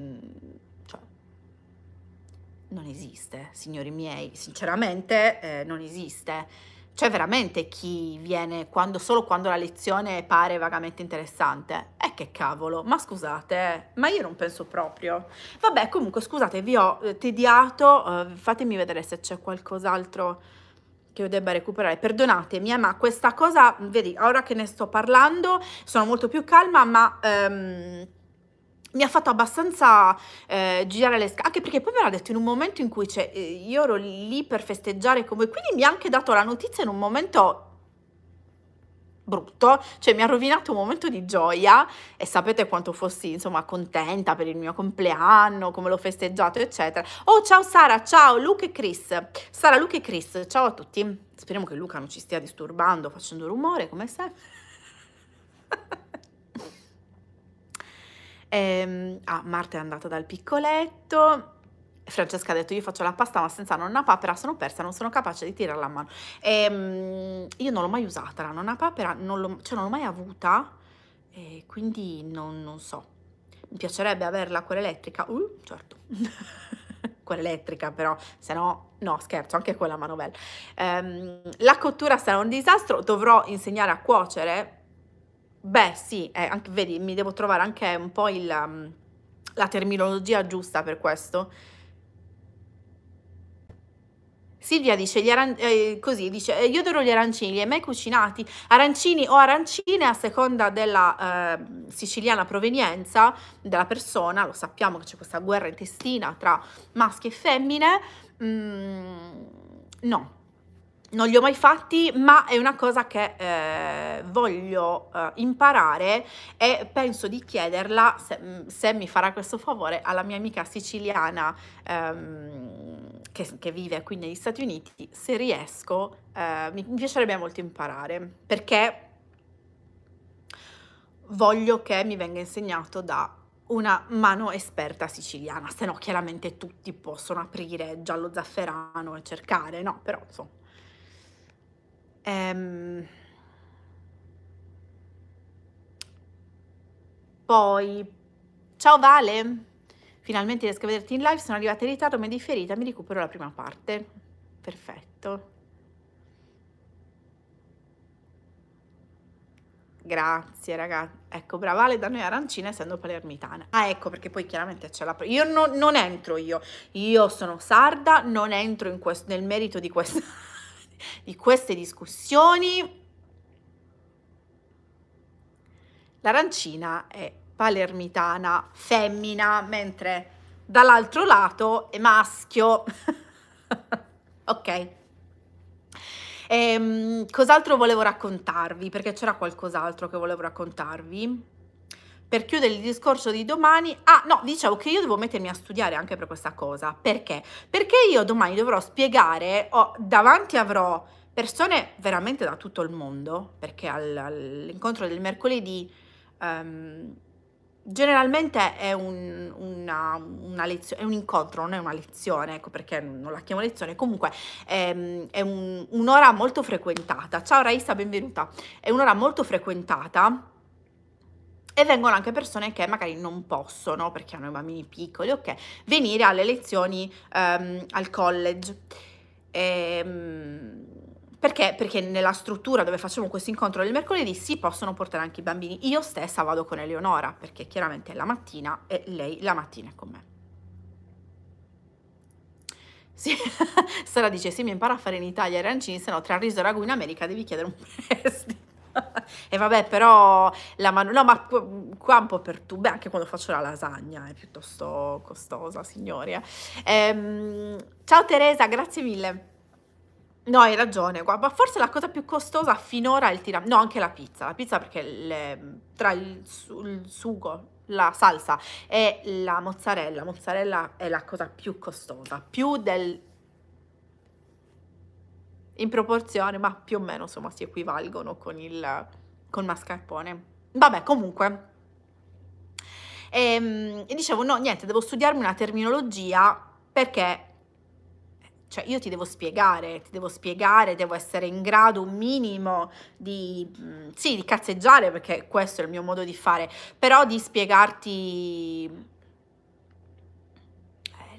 non esiste, signori miei, sinceramente eh, non esiste. C'è veramente chi viene quando, solo quando la lezione pare vagamente interessante. E eh, che cavolo, ma scusate, ma io non penso proprio. Vabbè, comunque scusate, vi ho eh, tediato, eh, fatemi vedere se c'è qualcos'altro che io debba recuperare. Perdonatemi, eh, ma questa cosa, vedi, ora che ne sto parlando, sono molto più calma, ma... Ehm, mi ha fatto abbastanza eh, girare le scale, anche perché poi me l'ha detto in un momento in cui cioè, eh, io ero lì per festeggiare con voi, quindi mi ha anche dato la notizia in un momento brutto, cioè mi ha rovinato un momento di gioia e sapete quanto fossi insomma contenta per il mio compleanno, come l'ho festeggiato eccetera. Oh ciao Sara, ciao Luca e Chris, Sara, Luca e Chris, ciao a tutti, speriamo che Luca non ci stia disturbando facendo rumore come sempre. Ehm, ah, Marta è andata dal piccoletto. Francesca ha detto io faccio la pasta ma senza nonna papera sono persa, non sono capace di tirarla a mano. Ehm, io non l'ho mai usata la nonna papera, non cioè non l'ho mai avuta, e quindi non, non, so. Mi piacerebbe averla quella elettrica, uh, certo, quella elettrica però, se no, no scherzo, anche quella manovella. Ehm, la cottura sarà un disastro, dovrò insegnare a cuocere, Beh, sì, eh, anche, vedi, mi devo trovare anche un po' il, mm, la terminologia giusta per questo. Silvia dice, gli aran- eh, così, dice, eh, io adoro gli arancini, li hai mai cucinati? Arancini o arancine a seconda della eh, siciliana provenienza della persona, lo sappiamo che c'è questa guerra intestina tra maschi e femmine, mm, no, non li ho mai fatti, ma è una cosa che eh, voglio eh, imparare e penso di chiederla, se, mm, se, mi farà questo favore, alla mia amica siciliana ehm, che, che, vive qui negli Stati Uniti, se riesco, eh, mi, piacerebbe molto imparare, perché voglio che mi venga insegnato da una mano esperta siciliana, se no chiaramente tutti possono aprire giallo zafferano e cercare, no, però insomma Ehm... Poi, ciao Vale, finalmente riesco a vederti in live, sono arrivata in ritardo, mi è differita, mi recupero la prima parte. Perfetto. Grazie ragazzi. Ecco, brava bravale da noi arancina essendo palermitana. Ah, ecco perché poi chiaramente c'è la... Io no, non entro io. Io sono sarda, non entro questo, nel merito di questa di queste discussioni, l'arancina è palermitana femmina, mentre dall'altro lato è maschio. ok. Ehm, cos'altro volevo raccontarvi? Perché c'era qualcos'altro che volevo raccontarvi per chiudere il discorso di domani, ah no, dicevo che io devo mettermi a studiare anche per questa cosa. Perché? Perché io domani dovrò spiegare, oh, davanti avrò persone veramente da tutto il mondo, perché all'incontro del mercoledì um, generalmente è un, una, una lezione, è un, incontro, non è una lezione, ecco perché non la chiamo lezione, comunque è, ehm, è un, un'ora molto frequentata. Ciao Raissa, benvenuta. È un'ora molto frequentata e vengono anche persone che magari non possono, perché hanno i bambini piccoli, ok, venire alle lezioni um, al college. E, ehm, perché? Perché nella struttura dove facciamo questo incontro del mercoledì si possono portare anche i bambini. Io stessa vado con Eleonora, perché chiaramente è la mattina e lei la mattina è con me. Sì. Sara dice: Sì, mi impara a fare in Italia i arancini, se no tra riso e ragù in America devi chiedere un prestito. e vabbè, però la mano, no, ma qua un po' per tu, beh, anche quando faccio la lasagna è piuttosto costosa, signori. Eh. Ehm, ciao Teresa, grazie mille. No, hai ragione, ma forse la cosa più costosa finora è il tiramisù, no, anche la pizza, la pizza perché le, tra il, il sugo, la salsa e la mozzarella, mozzarella è la cosa più costosa, più del in proporzione, ma più o meno insomma si equivalgono con il con mascarpone. Vabbè, comunque. E, ehm, e, dicevo, no, niente, devo studiarmi una terminologia perché, cioè, io ti devo spiegare, ti devo spiegare, devo essere in grado un minimo di, mm, sì, di cazzeggiare, perché questo è il mio modo di fare, però di spiegarti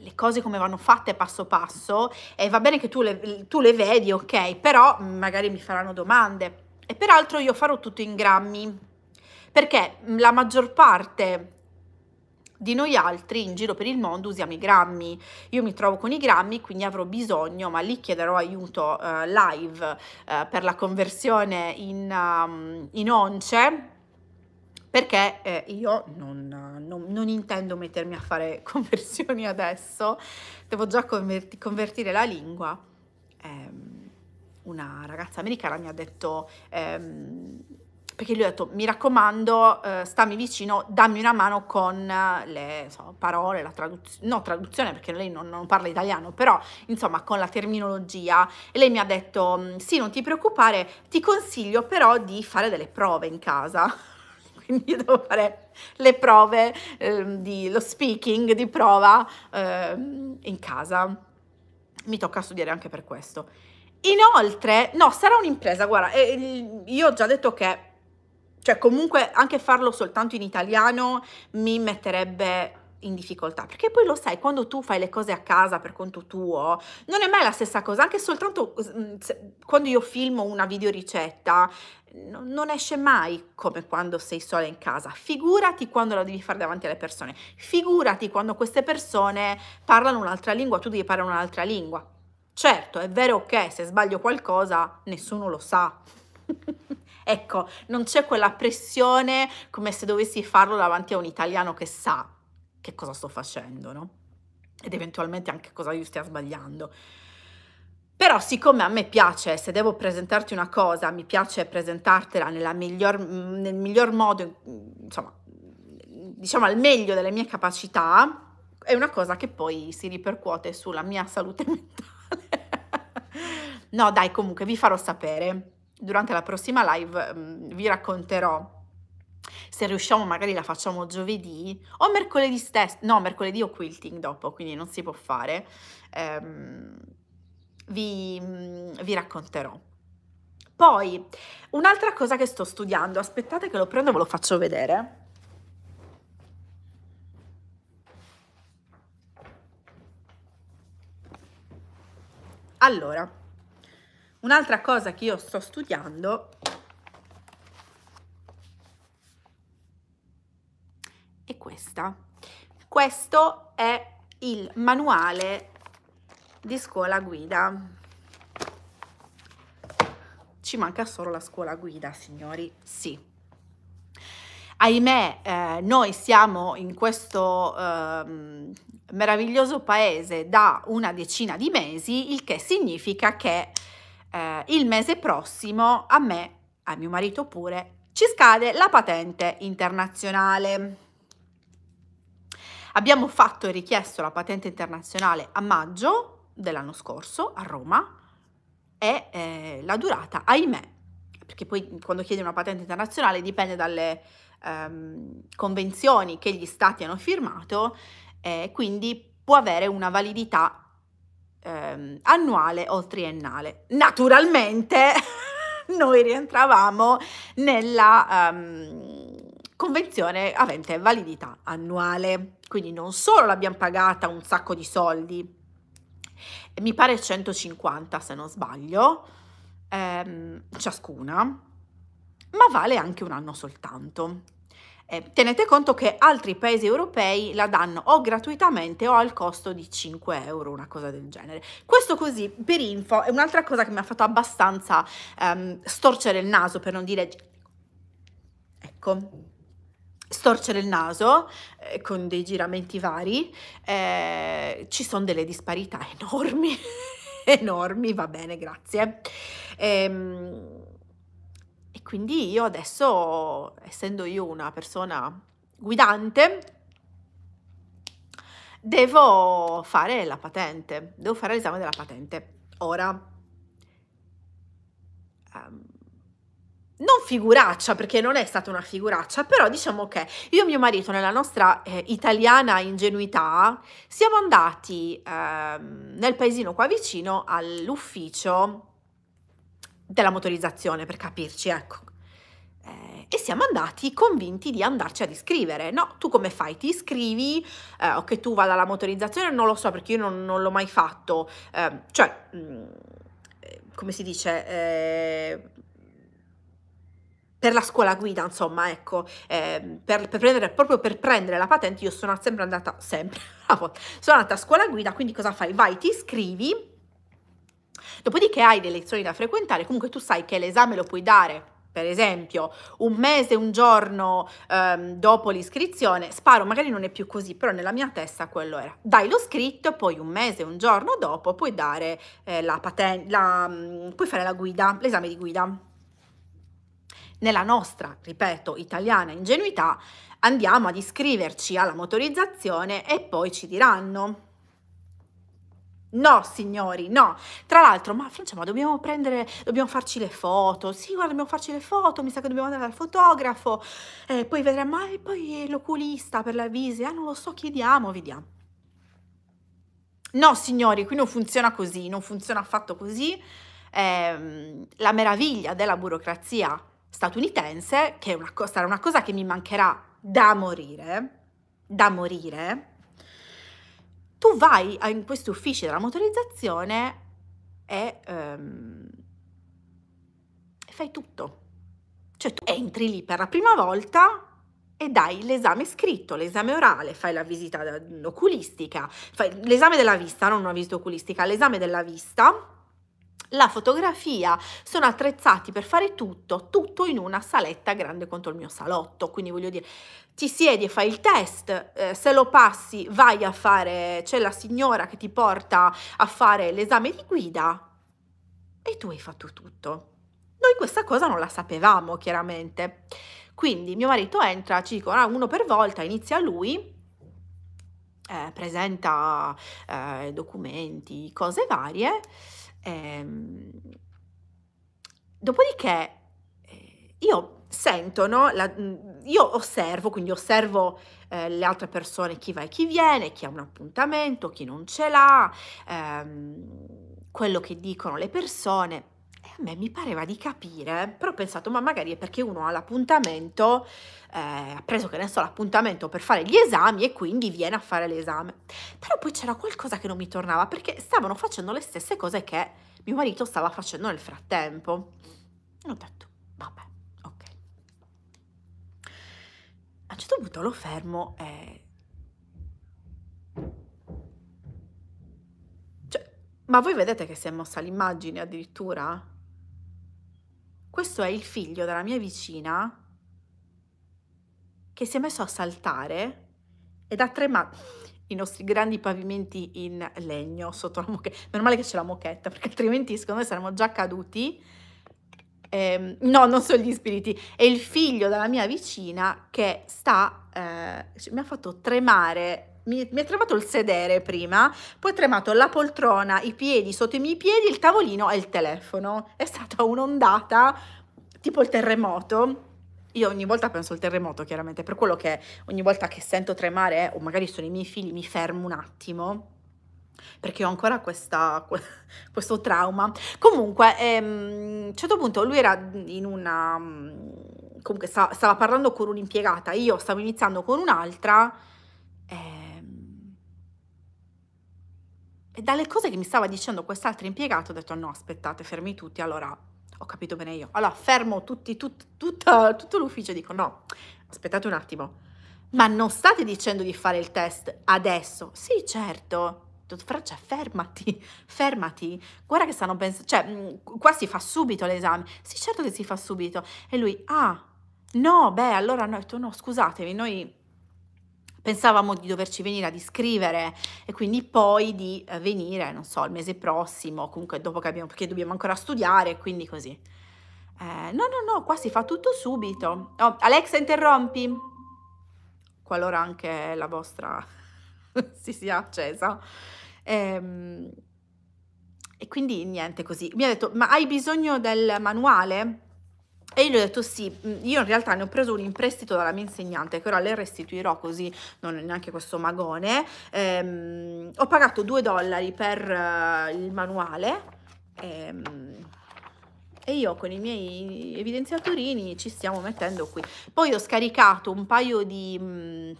le cose come vanno fatte passo passo e va bene che tu le, tu le vedi, ok, però magari mi faranno domande. E peraltro io farò tutto in grammi, perché la maggior parte di noi altri in giro per il mondo usiamo i grammi. Io mi trovo con i grammi, quindi avrò bisogno, ma lì chiederò aiuto uh, live uh, per la conversione in, um, in once perché eh, io non, non, non, intendo mettermi a fare conversioni adesso, devo già converti, convertire la lingua. Eh, una ragazza americana mi ha detto, ehm, perché gli ho detto mi raccomando, eh, stammi vicino, dammi una mano con eh, le so, parole, la traduzione, no traduzione perché lei non, non, parla italiano, però insomma con la terminologia e lei mi ha detto sì non ti preoccupare, ti consiglio però di fare delle prove in casa quindi devo fare le prove, eh, di, lo speaking di prova eh, in casa. Mi tocca studiare anche per questo. Inoltre, no, sarà un'impresa, guarda, eh, io ho già detto che, cioè comunque anche farlo soltanto in italiano mi metterebbe in difficoltà, perché poi lo sai, quando tu fai le cose a casa per conto tuo, non è mai la stessa cosa, anche soltanto mhmm, se, quando io filmo una videoricetta, no, non esce mai come quando sei sola in casa, figurati quando la devi fare davanti alle persone, figurati quando queste persone parlano un'altra lingua, tu devi parlare un'altra lingua. Certo, è vero che se sbaglio qualcosa nessuno lo sa. ecco, non c'è quella pressione come se dovessi farlo davanti a un italiano che sa che cosa sto facendo, no? Ed eventualmente anche cosa io stia sbagliando. Però siccome a me piace, se devo presentarti una cosa, mi piace presentartela miglior, nel miglior modo, insomma, diciamo al meglio delle mie capacità, è una cosa che poi si ripercuote sulla mia salute mentale. no, dai, comunque vi farò sapere. Durante la prossima live mm, vi racconterò se riusciamo magari la facciamo giovedì o mercoledì stesso, no mercoledì ho quilting dopo, quindi non si può fare, ehm, vi, mm, vi racconterò. Poi, un'altra cosa che sto studiando, aspettate che lo prendo e ve lo faccio vedere. Allora, un'altra cosa che io sto studiando questa. Questo è il manuale di scuola guida. Ci manca solo la scuola guida, signori, sì. Ahimè, eh, noi siamo in questo eh, meraviglioso paese da una decina di mesi, il che significa che eh, il mese prossimo a me, a mio marito pure, ci scade la patente internazionale. Abbiamo fatto e richiesto la patente internazionale a maggio dell'anno scorso a Roma e eh, la durata, ahimè, perché poi quando chiedi una patente internazionale dipende dalle ehm, convenzioni che gli stati hanno firmato, eh, quindi può avere una validità ehm, annuale o triennale. Naturalmente noi rientravamo nella... Ehm, convenzione avente validità annuale. Quindi non solo l'abbiamo pagata un sacco di soldi, mi pare 150 se non sbaglio, ehm, ciascuna, ma vale anche un anno soltanto. Eh, tenete conto che altri paesi europei la danno o gratuitamente o al costo di 5 euro, una cosa del genere. Questo così per info è un'altra cosa che mi ha fatto abbastanza ehm, storcere il naso per non dire... Ecco, storcere il naso eh, con dei giramenti vari, eh, ci sono delle disparità enormi, enormi, va bene, grazie. Ehm, e quindi io adesso, essendo io una persona guidante, devo fare la patente, devo fare l'esame della patente. Ora, um, non figuraccia perché non è stata una figuraccia, però diciamo che io e mio marito nella nostra eh, italiana ingenuità siamo andati eh, nel paesino qua vicino all'ufficio della motorizzazione per capirci, ecco. Eh, e siamo andati convinti di andarci ad iscrivere. No, tu come fai? Ti iscrivi eh, o che tu vada alla motorizzazione? Non lo so perché io non, non l'ho mai fatto. Ehm, cioè, mh, mm, eh, come si dice? eh, per la scuola guida, insomma, ecco, eh, per, per, prendere, proprio per prendere la patente, io sono sempre andata, sempre, sono andata a scuola guida, quindi cosa fai? Vai, ti iscrivi, dopodiché hai delle lezioni da frequentare, comunque tu sai che l'esame lo puoi dare per esempio un mese, un giorno ehm, dopo l'iscrizione, sparo, magari non è più così, però nella mia testa quello era. Dai lo scritto, poi un mese, un giorno dopo puoi dare eh, la patente, mm, puoi fare la guida, l'esame di guida. Nella nostra, ripeto, italiana ingenuità, andiamo ad iscriverci alla motorizzazione e poi ci diranno. No, signori, no. Tra l'altro, ma Francia, ma dobbiamo prendere, dobbiamo farci le foto. Sì, guarda, dobbiamo farci le foto, mi sa che dobbiamo andare dal fotografo. Eh, poi vedremo, ma e poi l'oculista per la visita. Ah, eh, non lo so, chiediamo, vediamo. No, signori, qui non funziona così, non funziona affatto così. Eh, la meraviglia della burocrazia statunitense, che una co- sarà una cosa che mi mancherà da morire, da morire, tu vai in questi uffici della motorizzazione e um, fai tutto. Cioè tu entri lì per la prima volta e dai l'esame scritto, l'esame orale, fai la visita oculistica, fai l'esame della vista, non una visita oculistica, l'esame della vista la fotografia, sono attrezzati per fare tutto, tutto in una saletta grande quanto il mio salotto, quindi voglio dire, ti siedi e fai il test, eh, se lo passi vai a fare, c'è la signora che ti porta a fare l'esame di guida e tu hai fatto tutto. Noi questa cosa non la sapevamo chiaramente, quindi mio marito entra, ci dicono ah, uno per volta, inizia lui, eh, presenta eh, documenti, cose varie Ehm, dopodiché eh, io sento, no? La, mm, io osservo, quindi osservo eh, le altre persone, chi va e chi viene, chi ha un appuntamento, chi non ce l'ha, ehm, quello che dicono le persone a me mi pareva di capire, però ho pensato, ma magari è perché uno ha l'appuntamento, eh, ha preso che ne so l'appuntamento per fare gli esami e quindi viene a fare l'esame. Però poi c'era qualcosa che non mi tornava perché stavano facendo le stesse cose che mio marito stava facendo nel frattempo. ho detto, vabbè, ok. A un certo punto lo fermo e... Cioè, ma voi vedete che si è mossa l'immagine addirittura? questo è il figlio della mia vicina che si è messo a saltare ed ha tremato i nostri grandi pavimenti in legno sotto la moquetta. Meno male che c'è la moquetta, perché altrimenti secondo me saremmo già caduti. Eh, no, non sono gli spiriti, è il figlio della mia vicina che sta, eh, mi ha fatto tremare mi, mi, è tremato il sedere prima, poi è tremato la poltrona, i piedi, sotto i miei piedi, il tavolino e il telefono. È stata un'ondata tipo il terremoto. Io ogni volta penso al terremoto, chiaramente, per quello che ogni volta che sento tremare, o magari sono i miei figli, mi fermo un attimo perché ho ancora questa, questo trauma. Comunque, ehm, a un certo punto lui era in una... comunque stava, stava parlando con un'impiegata, io stavo iniziando con un'altra E dalle cose che mi stava dicendo quest'altro impiegato ho detto no, aspettate, fermi tutti, allora ho capito bene io. Allora fermo tutti, tut, tutto, tutto l'ufficio e dico no, aspettate un attimo, ma non state dicendo di fare il test adesso? Sì, certo. Francia, fermati, fermati. Guarda che stanno pensando, cioè, qua si fa subito l'esame. Sì, certo che si fa subito. E lui, ah, no, beh, allora hanno detto, no, scusatevi, noi Pensavamo di doverci venire a iscrivere e quindi poi di eh, venire, non so, il mese prossimo, comunque dopo che abbiamo, perché dobbiamo ancora studiare, quindi così. Eh, no, no, no, qua si fa tutto subito. Oh, Alexa, interrompi. Qualora anche la vostra si sia accesa. Ehm, e quindi niente così. Mi ha detto, ma hai bisogno del manuale? E io gli ho detto sì, mm, io in realtà ne ho preso un in prestito dalla mia insegnante che ora le restituirò così non è neanche questo magone. Ehm, ho pagato 2 dollari per uh, il manuale ehm, e io con i miei evidenziatorini ci stiamo mettendo qui. Poi ho scaricato un paio di mh, mm,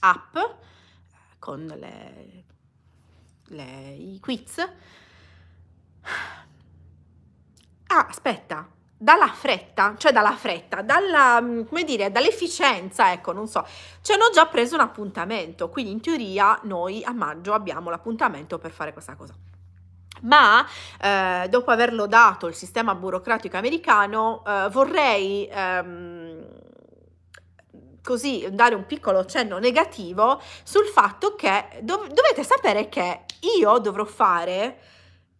app eh, con le, le, i quiz. Ah, aspetta, dalla fretta, cioè dalla fretta, dalla, mm, come dire, dall'efficienza, ecco, non so, ci cioè, hanno già preso un appuntamento, quindi in teoria noi a maggio abbiamo l'appuntamento per fare questa cosa. Ma eh, dopo averlo dato il sistema burocratico americano, eh, vorrei ehm, così dare un piccolo cenno negativo sul fatto che dov- dovete sapere che io dovrò fare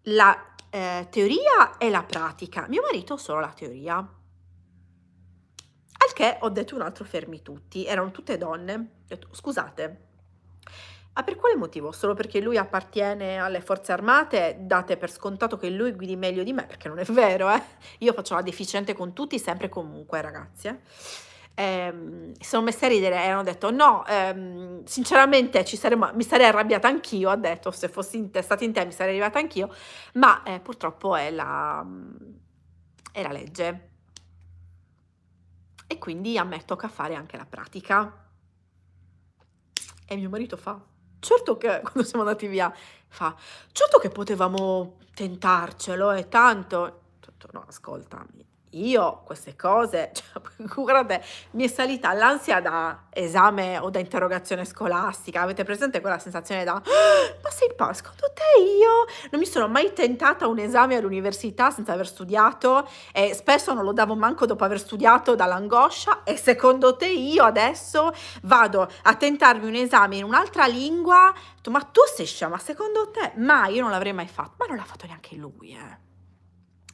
la eh, teoria e la pratica, mio marito solo la teoria. Al che ho detto un altro fermi tutti, erano tutte donne, ho detto scusate, ma per quale motivo? Solo perché lui appartiene alle forze armate date per scontato che lui guidi meglio di me, perché non è vero, eh? Io faccio la deficiente con tutti, sempre e comunque, ragazzi. Eh? ehm, si sono messi a ridere e eh, hanno detto no, ehm, sinceramente saremo, mi sarei arrabbiata anch'io, ha detto, se fossi in te, stati in te mi sarei arrivata anch'io, ma eh, purtroppo è la, è la legge. E quindi a me tocca fare anche la pratica. E mio marito fa, certo che quando siamo andati via, fa, certo che potevamo tentarcelo e eh, tanto. No, ascoltami, io queste cose, cioè, guardate, mi è salita l'ansia da esame o da interrogazione scolastica. Avete presente quella sensazione da ah, ma sei pasco, tu te io? Non mi sono mai tentata un esame all'università senza aver studiato e spesso non lo davo manco dopo aver studiato dall'angoscia e secondo te io adesso vado a tentarmi un esame in un'altra lingua? Ma tu sei sciama, secondo te? Ma io non l'avrei mai fatto, ma non l'ha fatto neanche lui, eh.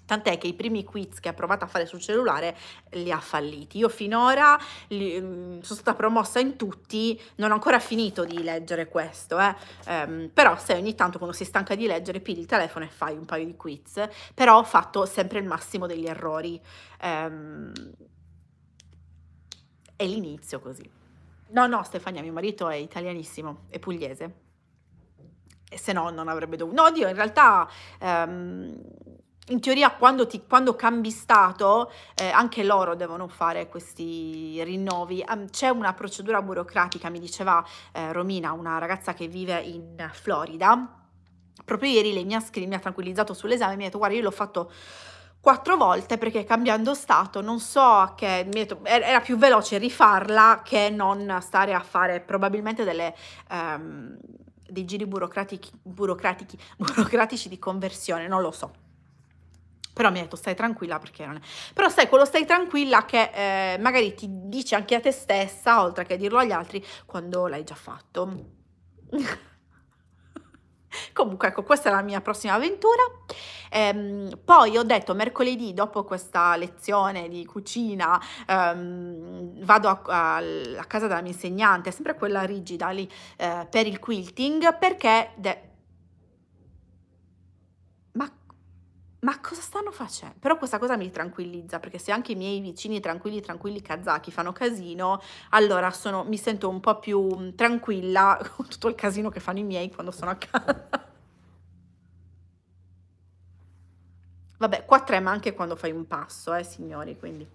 Tant'è che i primi quiz che ha provato a fare sul cellulare eh, li ha falliti. Io finora li, mm, sono stata promossa in tutti, non ho ancora finito di leggere questo, eh. um, però se ogni tanto quando si stanca di leggere pigli il telefono e fai un paio di quiz, però ho fatto sempre il massimo degli errori. Um, è l'inizio così. No, no, Stefania, mio marito è italianissimo, è pugliese. E se no non avrebbe dovuto... No, Dio, in realtà... Um, in teoria quando, ti, quando cambi stato, eh, anche loro devono fare questi rinnovi. Um, c'è una procedura burocratica, mi diceva eh, Romina, una ragazza che vive in Florida. Proprio ieri lei mi ha, scr- mi ha tranquillizzato sull'esame, e mi ha detto guarda io l'ho fatto quattro volte perché cambiando stato non so che detto, er-, era più veloce rifarla che non stare a fare probabilmente delle... Um, dei giri burocratici, burocratici, burocratici di conversione, non lo so. Però mi ha detto stai tranquilla perché non è. Però sai, quello stai tranquilla che eh, magari ti dici anche a te stessa, oltre che dirlo agli altri, quando l'hai già fatto. Comunque, ecco, questa è la mia prossima avventura. Ehm, poi ho detto mercoledì, dopo questa lezione di cucina, ehm, vado a, a, a, casa della mia insegnante, sempre quella rigida lì, eh, per il quilting, perché ma cosa stanno facendo? Però questa cosa mi tranquillizza, perché se anche i miei vicini tranquilli, tranquilli kazaki fanno casino, allora sono, mi sento un po' più mm, tranquilla con tutto il casino che fanno i miei quando sono a casa. Vabbè, qua trema anche quando fai un passo, eh signori, quindi...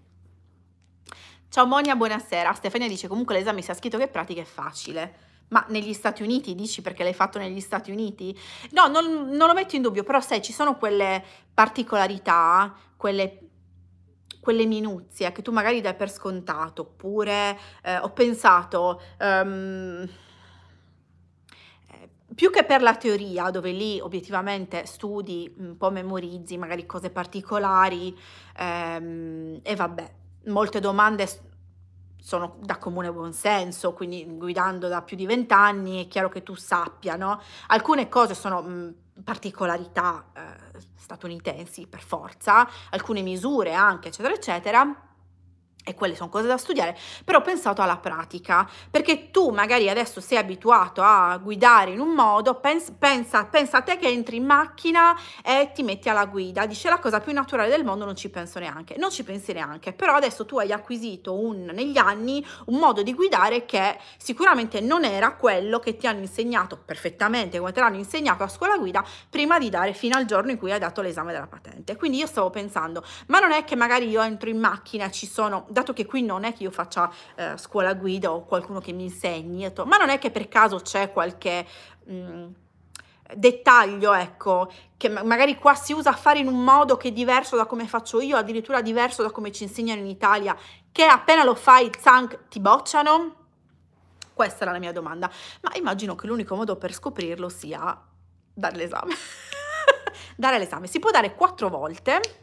Ciao Monia, buonasera. Stefania dice comunque l'esame si sia scritto che pratica è facile. Ma negli Stati Uniti dici perché l'hai fatto negli Stati Uniti? No, non, non lo metto in dubbio, però sai, ci sono quelle particolarità, quelle quelle minuzie che tu magari dai per scontato, oppure eh, ho pensato, um, più che per la teoria, dove lì obiettivamente studi, un po' memorizzi magari cose particolari um, e vabbè, molte domande sono da comune buonsenso, quindi guidando da più di vent'anni è chiaro che tu sappia, no? Alcune cose sono particolarità eh, statunitensi per forza, alcune misure anche, eccetera, eccetera e quelle sono cose da studiare, però ho pensato alla pratica, perché tu magari adesso sei abituato a guidare in un modo, pensa, pensa, pensa a te che entri in macchina e ti metti alla guida, dice la cosa più naturale del mondo, non ci penso neanche, non ci pensi neanche, però adesso tu hai acquisito un, negli anni un modo di guidare che sicuramente non era quello che ti hanno insegnato perfettamente, come te l'hanno insegnato a scuola guida, prima di dare fino al giorno in cui hai dato l'esame della patente. Quindi io stavo pensando, ma non è che magari io entro in macchina, e ci sono dato che qui non è che io faccia eh, scuola guida o qualcuno che mi insegni, ma non è che per caso c'è qualche... Mh, mm, dettaglio, ecco, che magari qua si usa a fare in un modo che è diverso da come faccio io, addirittura diverso da come ci insegnano in Italia, che appena lo fai, zank, ti bocciano? Questa era la mia domanda, ma immagino che l'unico modo per scoprirlo sia dare l'esame. dare l'esame, si può dare quattro volte,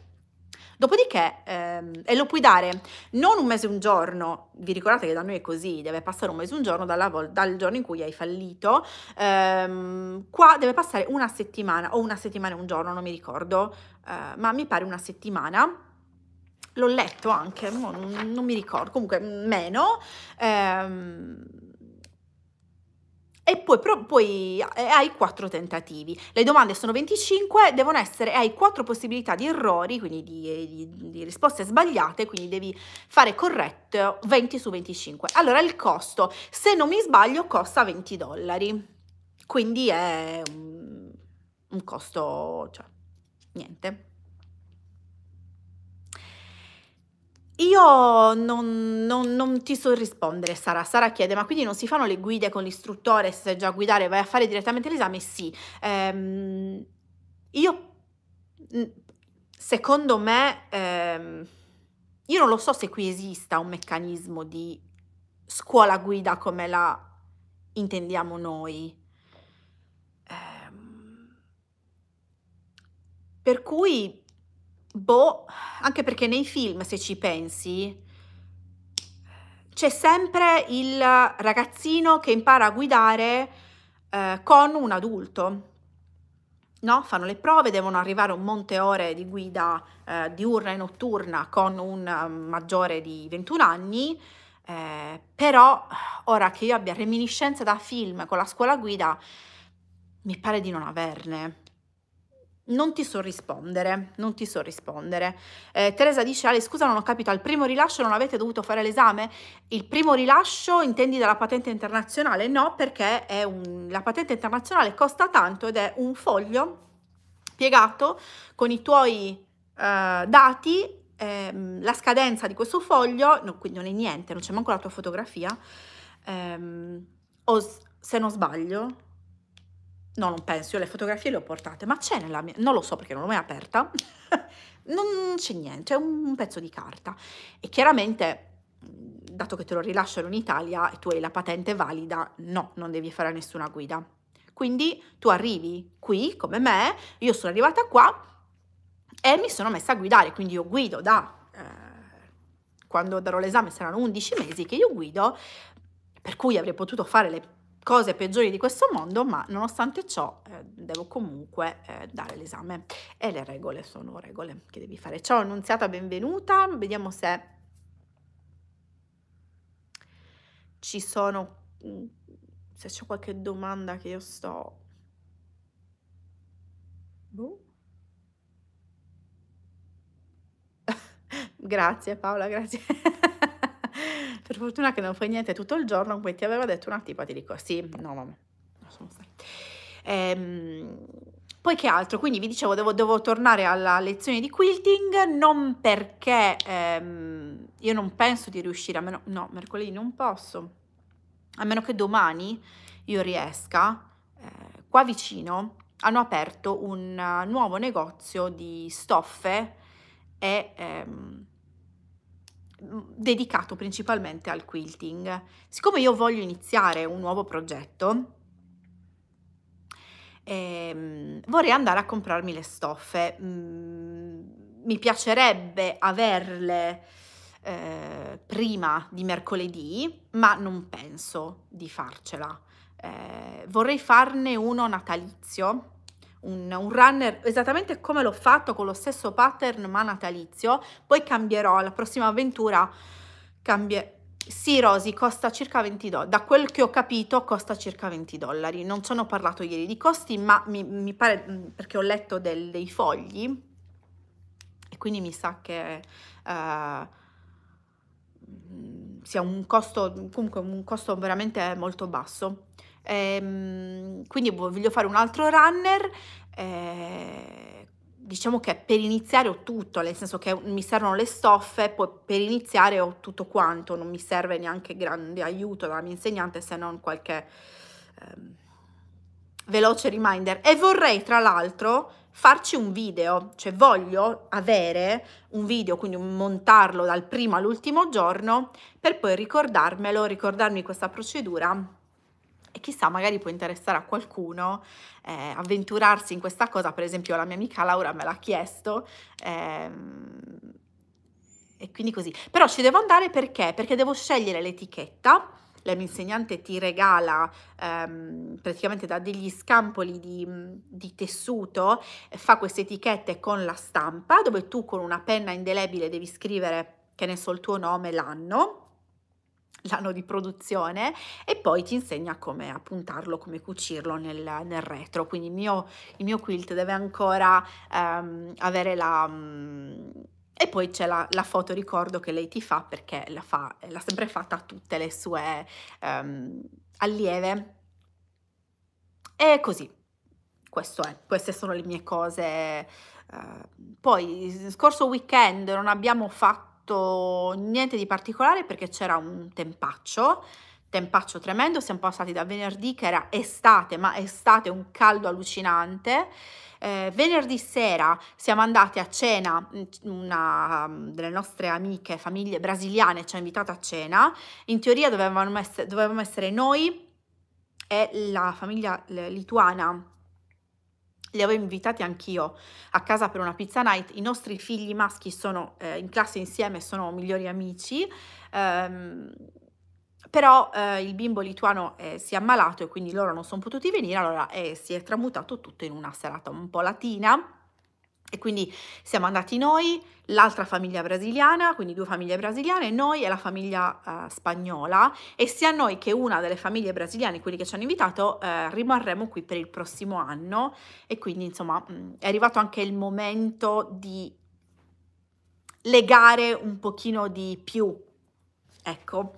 Dopodiché ehm, e lo puoi dare non un mese e un giorno, vi ricordate che da noi è così, deve passare un mese e un giorno dalla, dal giorno in cui hai fallito, ehm, qua deve passare una settimana o una settimana e un giorno, non mi ricordo, eh, ma mi pare una settimana l'ho letto anche, non, non, mi ricordo, comunque meno, ehm, e poi, pro, poi eh, hai quattro tentativi. Le domande sono 25, devono essere, hai quattro possibilità di errori, quindi di, di, di, risposte sbagliate, quindi devi fare corretto 20 su 25. Allora il costo, se non mi sbaglio, costa 20 dollari, quindi è un, un costo, cioè, niente. Io non, non, non, ti so rispondere, Sara. Sara chiede: ma quindi non si fanno le guide con l'istruttore? Se sai già guidare, vai a fare direttamente l'esame? Sì. Ehm, io, secondo me, ehm, io non lo so se qui esista un meccanismo di scuola guida come la intendiamo noi. Ehm, per cui Boh, anche perché nei film, se ci pensi, c'è sempre il ragazzino che impara a guidare eh, con un adulto. No? Fanno le prove, devono arrivare un monte ore di guida eh, diurna e notturna con un ehm, maggiore di 21 anni, eh, però ora che io abbia reminiscenze da film con la scuola guida, mi pare di non averne non ti so rispondere, non ti so rispondere. Eh, Teresa dice, Ale, scusa, non ho capito, al primo rilascio non avete dovuto fare l'esame? Il primo rilascio intendi dalla patente internazionale? No, perché un, la patente internazionale costa tanto ed è un foglio piegato con i tuoi eh, dati, eh, la scadenza di questo foglio, no, quindi non è niente, non c'è manco la tua fotografia, ehm, o se non sbaglio, No, non penso, io le fotografie le ho portate, ma c'è nella mia, non lo so perché non l'ho mai aperta, non c'è niente, è un pezzo di carta. E chiaramente, dato che te lo rilasciano in Italia e tu hai la patente valida, no, non devi fare nessuna guida. Quindi tu arrivi qui come me, io sono arrivata qua e mi sono messa a guidare, quindi io guido da... Eh, quando darò l'esame saranno 11 mesi che io guido, per cui avrei potuto fare le cose peggiori di questo mondo, ma nonostante ciò eh, devo comunque eh, dare l'esame e le regole sono regole che devi fare. Ciao Annunziata, benvenuta, vediamo se ci sono, mm, se c'è qualche domanda che io sto... Boh. grazie Paola, grazie. Per fortuna che non fai niente tutto il giorno, come ti aveva detto una tipa, ti dico sì, no vabbè, lasciamo stare. Ehm, poi che altro? Quindi vi dicevo, devo, devo, tornare alla lezione di quilting, non perché ehm, io non penso di riuscire, a meno, no, mercoledì non posso, a meno che domani io riesca, eh, qua vicino hanno aperto un eh, nuovo negozio di stoffe e ehm, dedicato principalmente al quilting. Siccome io voglio iniziare un nuovo progetto, ehm, vorrei andare a comprarmi le stoffe. Mm, mi piacerebbe averle eh, prima di mercoledì, ma non penso di farcela. Eh, vorrei farne uno natalizio un, un, runner esattamente come l'ho fatto con lo stesso pattern ma natalizio, poi cambierò la prossima avventura, cambia Sì, Rosy, costa circa 20 dollari. Da quel che ho capito, costa circa 20 dollari. Non sono parlato ieri di costi, ma mi, mi pare mm, perché ho letto del, dei fogli e quindi mi sa che eh, mm, sia un costo, comunque un costo veramente molto basso. Ehm, quindi voglio fare un altro runner. Eh, diciamo che per iniziare ho tutto, nel senso che mi servono le stoffe, poi per iniziare ho tutto quanto, non mi serve neanche grande aiuto dalla mia insegnante se non qualche ehm, veloce reminder. E vorrei tra l'altro farci un video, cioè voglio avere un video, quindi montarlo dal primo all'ultimo giorno per poi ricordarmelo, ricordarmi questa procedura e chissà magari può interessare a qualcuno eh, avventurarsi in questa cosa, per esempio la mia amica Laura me l'ha chiesto ehm, e quindi così, però ci devo andare perché? Perché devo scegliere l'etichetta, la mia insegnante ti regala ehm, praticamente da degli scampoli di, di tessuto, fa queste etichette con la stampa dove tu con una penna indelebile devi scrivere che ne so il tuo nome, l'anno l'anno di produzione e poi ti insegna come appuntarlo, come cucirlo nel, nel retro. Quindi il mio, il mio quilt deve ancora um, avere la... Um, e poi c'è la, la, foto ricordo che lei ti fa perché la fa, l'ha sempre fatta a tutte le sue um, allieve. E così, questo è, queste sono le mie cose. Uh, poi, scorso weekend non abbiamo fatto fatto niente di particolare perché c'era un tempaccio, tempaccio tremendo, siamo passati da venerdì che era estate, ma estate un caldo allucinante. Eh, venerdì sera siamo andati a cena, mm, una mm, delle nostre amiche, famiglie brasiliane ci ha invitato a cena, in teoria dovevamo essere, dovevamo essere noi e la famiglia lituana li avevo invitati anch'io a casa per una pizza night. I nostri figli maschi sono eh, in classe insieme, sono migliori amici. Ehm, però eh, il bimbo lituano eh, si è ammalato e quindi loro non sono potuti venire, allora eh, si è tramutato tutto in una serata un po' latina e quindi siamo andati noi, l'altra famiglia brasiliana, quindi due famiglie brasiliane, noi e la famiglia eh, spagnola e sia noi che una delle famiglie brasiliane, quelli che ci hanno invitato, eh, rimarremo qui per il prossimo anno e quindi insomma mm, è arrivato anche il momento di legare un pochino di più, ecco.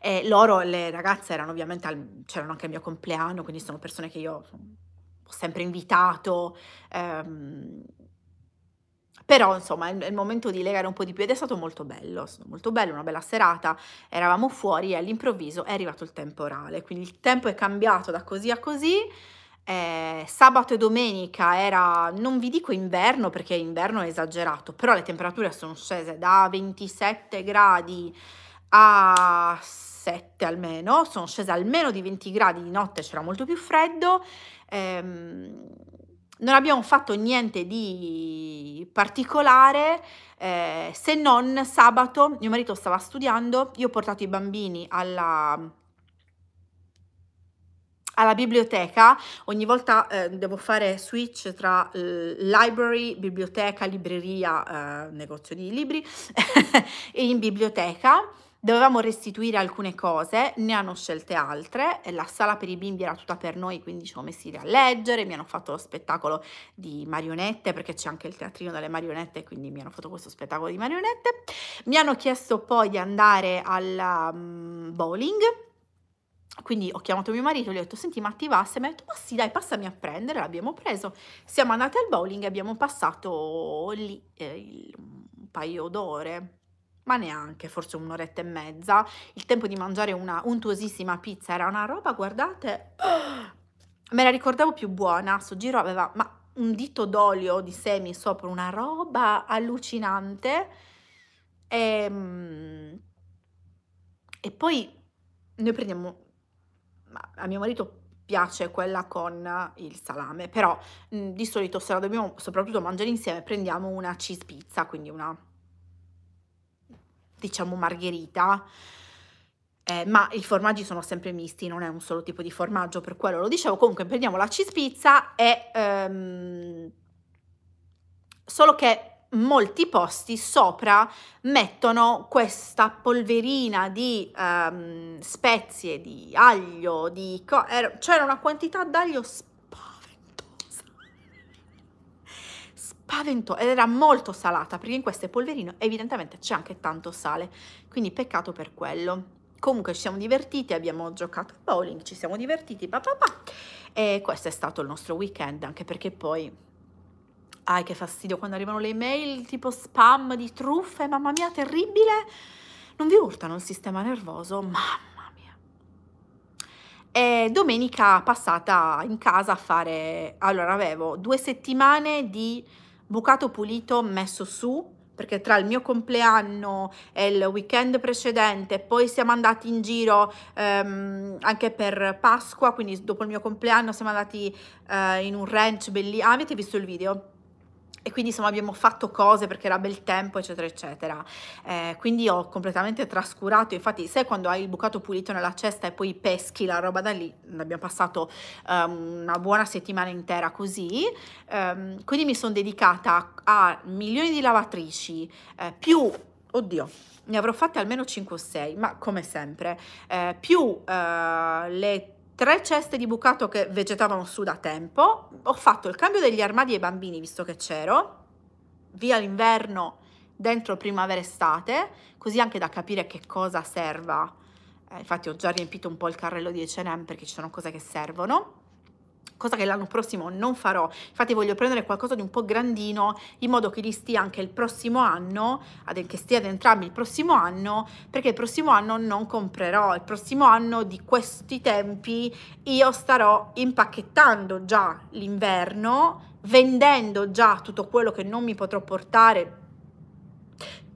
E loro, le ragazze, erano ovviamente, al, c'erano anche il mio compleanno, quindi sono persone che io ho sempre invitato, ehm, però insomma è il momento di legare un po' di più ed è stato molto bello, molto bello, una bella serata, eravamo fuori e all'improvviso è arrivato il temporale, quindi il tempo è cambiato da così a così, eh, sabato e domenica era, non vi dico inverno perché inverno è esagerato, però le temperature sono scese da 27 gradi a 7 almeno, sono scese almeno di 20 gradi di notte, c'era molto più freddo, ehm, non abbiamo fatto niente di particolare eh, se non sabato mio marito stava studiando, io ho portato i bambini alla, alla biblioteca, ogni volta eh, devo fare switch tra eh, library, biblioteca, libreria, eh, negozio di libri e in biblioteca Dovevamo restituire alcune cose, ne hanno scelte altre, la sala per i bimbi era tutta per noi, quindi ci siamo messi lì a leggere, mi hanno fatto lo spettacolo di marionette, perché c'è anche il teatrino delle marionette, quindi mi hanno fatto questo spettacolo di marionette. Mi hanno chiesto poi di andare al um, bowling, quindi ho chiamato mio marito, gli ho detto senti ma ti va? Se mi ha detto ma sì dai passami a prendere, l'abbiamo preso, siamo andati al bowling e abbiamo passato lì eh, un paio d'ore, ma neanche, forse un'oretta e mezza, il tempo di mangiare una untuosissima pizza era una roba, guardate, me la ricordavo più buona, sto giro aveva ma un dito d'olio di semi sopra, una roba allucinante, e, ehm, e poi noi prendiamo, a mio marito piace quella con il salame, però mh, di solito se la dobbiamo soprattutto mangiare insieme prendiamo una cheese pizza, quindi una diciamo margherita, eh, ma i formaggi sono sempre misti, non è un solo tipo di formaggio, per quello lo dicevo. Comunque prendiamo la cispizza e... Ehm, solo che molti posti sopra mettono questa polverina di um, spezie, di aglio, di er, c'era una quantità d'aglio spaziosa spaventò ed era molto salata perché in questo polverino evidentemente c'è anche tanto sale, quindi peccato per quello. Comunque ci siamo divertiti, abbiamo giocato a bowling, ci siamo divertiti, pa, pa, pa. e questo è stato il nostro weekend, anche perché poi ai che fastidio quando arrivano le email tipo spam di truffe, mamma mia, terribile. Non vi urtano il sistema nervoso, mamma mia. E domenica passata in casa a fare, allora avevo due settimane di bucato pulito messo su perché tra il mio compleanno e il weekend precedente poi siamo andati in giro ehm, anche per Pasqua, quindi dopo il mio compleanno siamo andati eh, in un ranch bellissimo. Ah, avete visto il video? e quindi insomma abbiamo fatto cose perché era bel tempo eccetera eccetera eh, quindi ho completamente trascurato infatti sai quando hai il bucato pulito nella cesta e poi peschi la roba da lì abbiamo passato um, una buona settimana intera così um, quindi mi sono dedicata a milioni di lavatrici eh, più oddio ne avrò fatte almeno 5 o 6 ma come sempre eh, più eh, le tre ceste di bucato che vegetavano su da tempo, ho fatto il cambio degli armadi ai bambini visto che c'ero, via l'inverno, dentro primavera-estate, così anche da capire che cosa serva. Eh, infatti ho già riempito un po' il carrello di H&M perché ci sono cose che servono cosa che l'anno prossimo non farò. Infatti voglio prendere qualcosa di un po' grandino in modo che li stia anche il prossimo anno, che stia ad entrambi il prossimo anno, perché il prossimo anno non comprerò, il prossimo anno di questi tempi io starò impacchettando già l'inverno, vendendo già tutto quello che non mi potrò portare.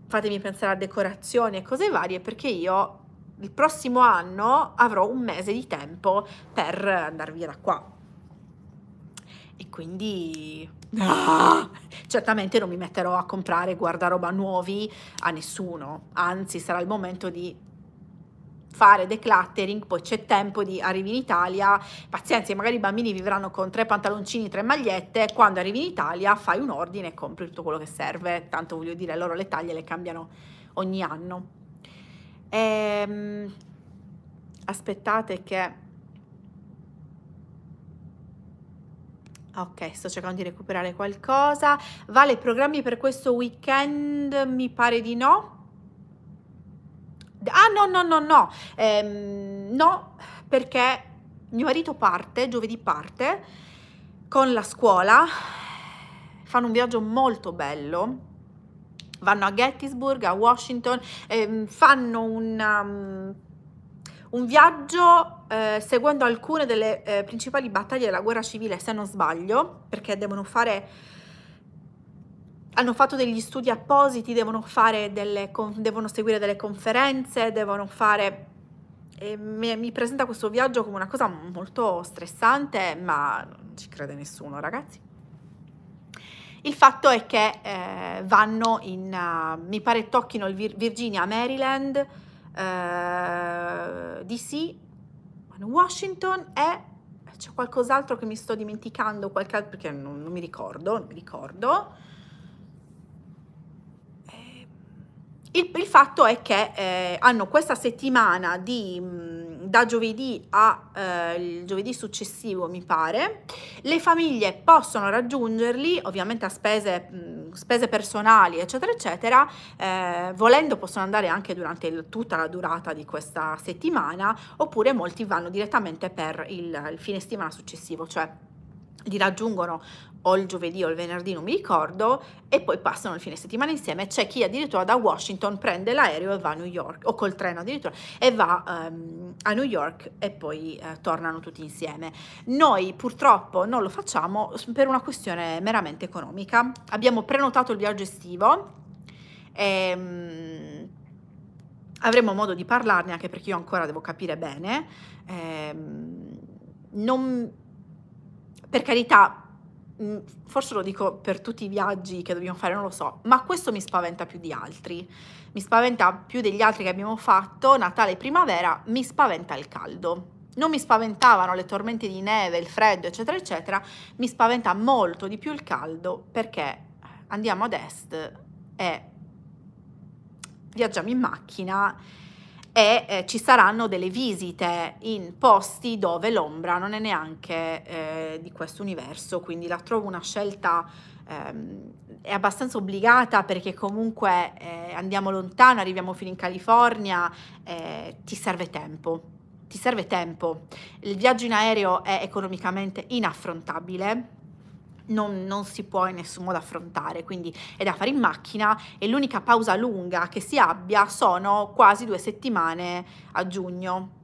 Fatemi pensare a decorazioni e cose varie perché io il prossimo anno avrò un mese di tempo per andare via da qua. E quindi ah, certamente non mi metterò a comprare guardaroba nuovi a nessuno, anzi sarà il momento di fare decluttering, poi c'è tempo di arrivi in Italia, pazienza, magari i bambini vivranno con tre pantaloncini, tre magliette, quando arrivi in Italia fai un ordine e compri tutto quello che serve, tanto voglio dire, loro le taglie le cambiano ogni anno. Ehm, aspettate che Ok, sto cercando di recuperare qualcosa. Vale, programmi per questo weekend? Mi pare di no. Ah no, no, no, no. Ehm, no, perché mio marito parte, giovedì parte, con la scuola. Fanno un viaggio molto bello. Vanno a Gettysburg, a Washington, ehm, fanno un, um, mm, un viaggio eh, seguendo alcune delle eh, principali battaglie della guerra civile, se non sbaglio, perché devono fare hanno fatto degli studi appositi, devono, delle, devono seguire delle conferenze, devono fare... Mi, mi, presenta questo viaggio come una cosa molto stressante, ma non ci crede nessuno, ragazzi. Il fatto è che eh, vanno in... Uh, mi pare tocchino il Vir Virginia, Maryland, uh, eh, DC, americano. Washington è c'è qualcos'altro che mi sto dimenticando, qualche, perché non, non, mi ricordo, non mi ricordo. Ehm, il, il, fatto è che eh, hanno questa settimana di mm, da giovedì a eh, il giovedì successivo mi pare le famiglie possono raggiungerli ovviamente a spese, spese personali eccetera eccetera eh, volendo possono andare anche durante il, tutta la durata di questa settimana oppure molti vanno direttamente per il, il fine settimana successivo cioè li raggiungono o il giovedì o il venerdì, non mi ricordo, e poi passano il fine settimana insieme. C'è chi addirittura da Washington prende l'aereo e va a New York, o col treno addirittura, e va um, a New York e poi uh, tornano tutti insieme. Noi purtroppo non lo facciamo per una questione meramente economica. Abbiamo prenotato il viaggio estivo. E, um, avremo modo di parlarne anche perché io ancora devo capire bene. Eh, non, per carità, Mm, forse lo dico per tutti i viaggi che dobbiamo fare, non lo so, ma questo mi spaventa più di altri. Mi spaventa più degli altri che abbiamo fatto, Natale e primavera, mi spaventa il caldo. Non mi spaventavano le tormenti di neve, il freddo, eccetera, eccetera, mi spaventa molto di più il caldo perché eh, andiamo ad est e viaggiamo in macchina e eh, ci saranno delle visite in posti dove l'ombra non è neanche eh, di questo universo, quindi la trovo una scelta ehm, è abbastanza obbligata perché comunque eh, andiamo lontano, arriviamo fino in California, eh, ti serve tempo. Ti serve tempo. Il viaggio in aereo è economicamente inaffrontabile, non, non, si può in nessun modo affrontare, quindi è da fare in macchina e l'unica pausa lunga che si abbia sono quasi due settimane a giugno.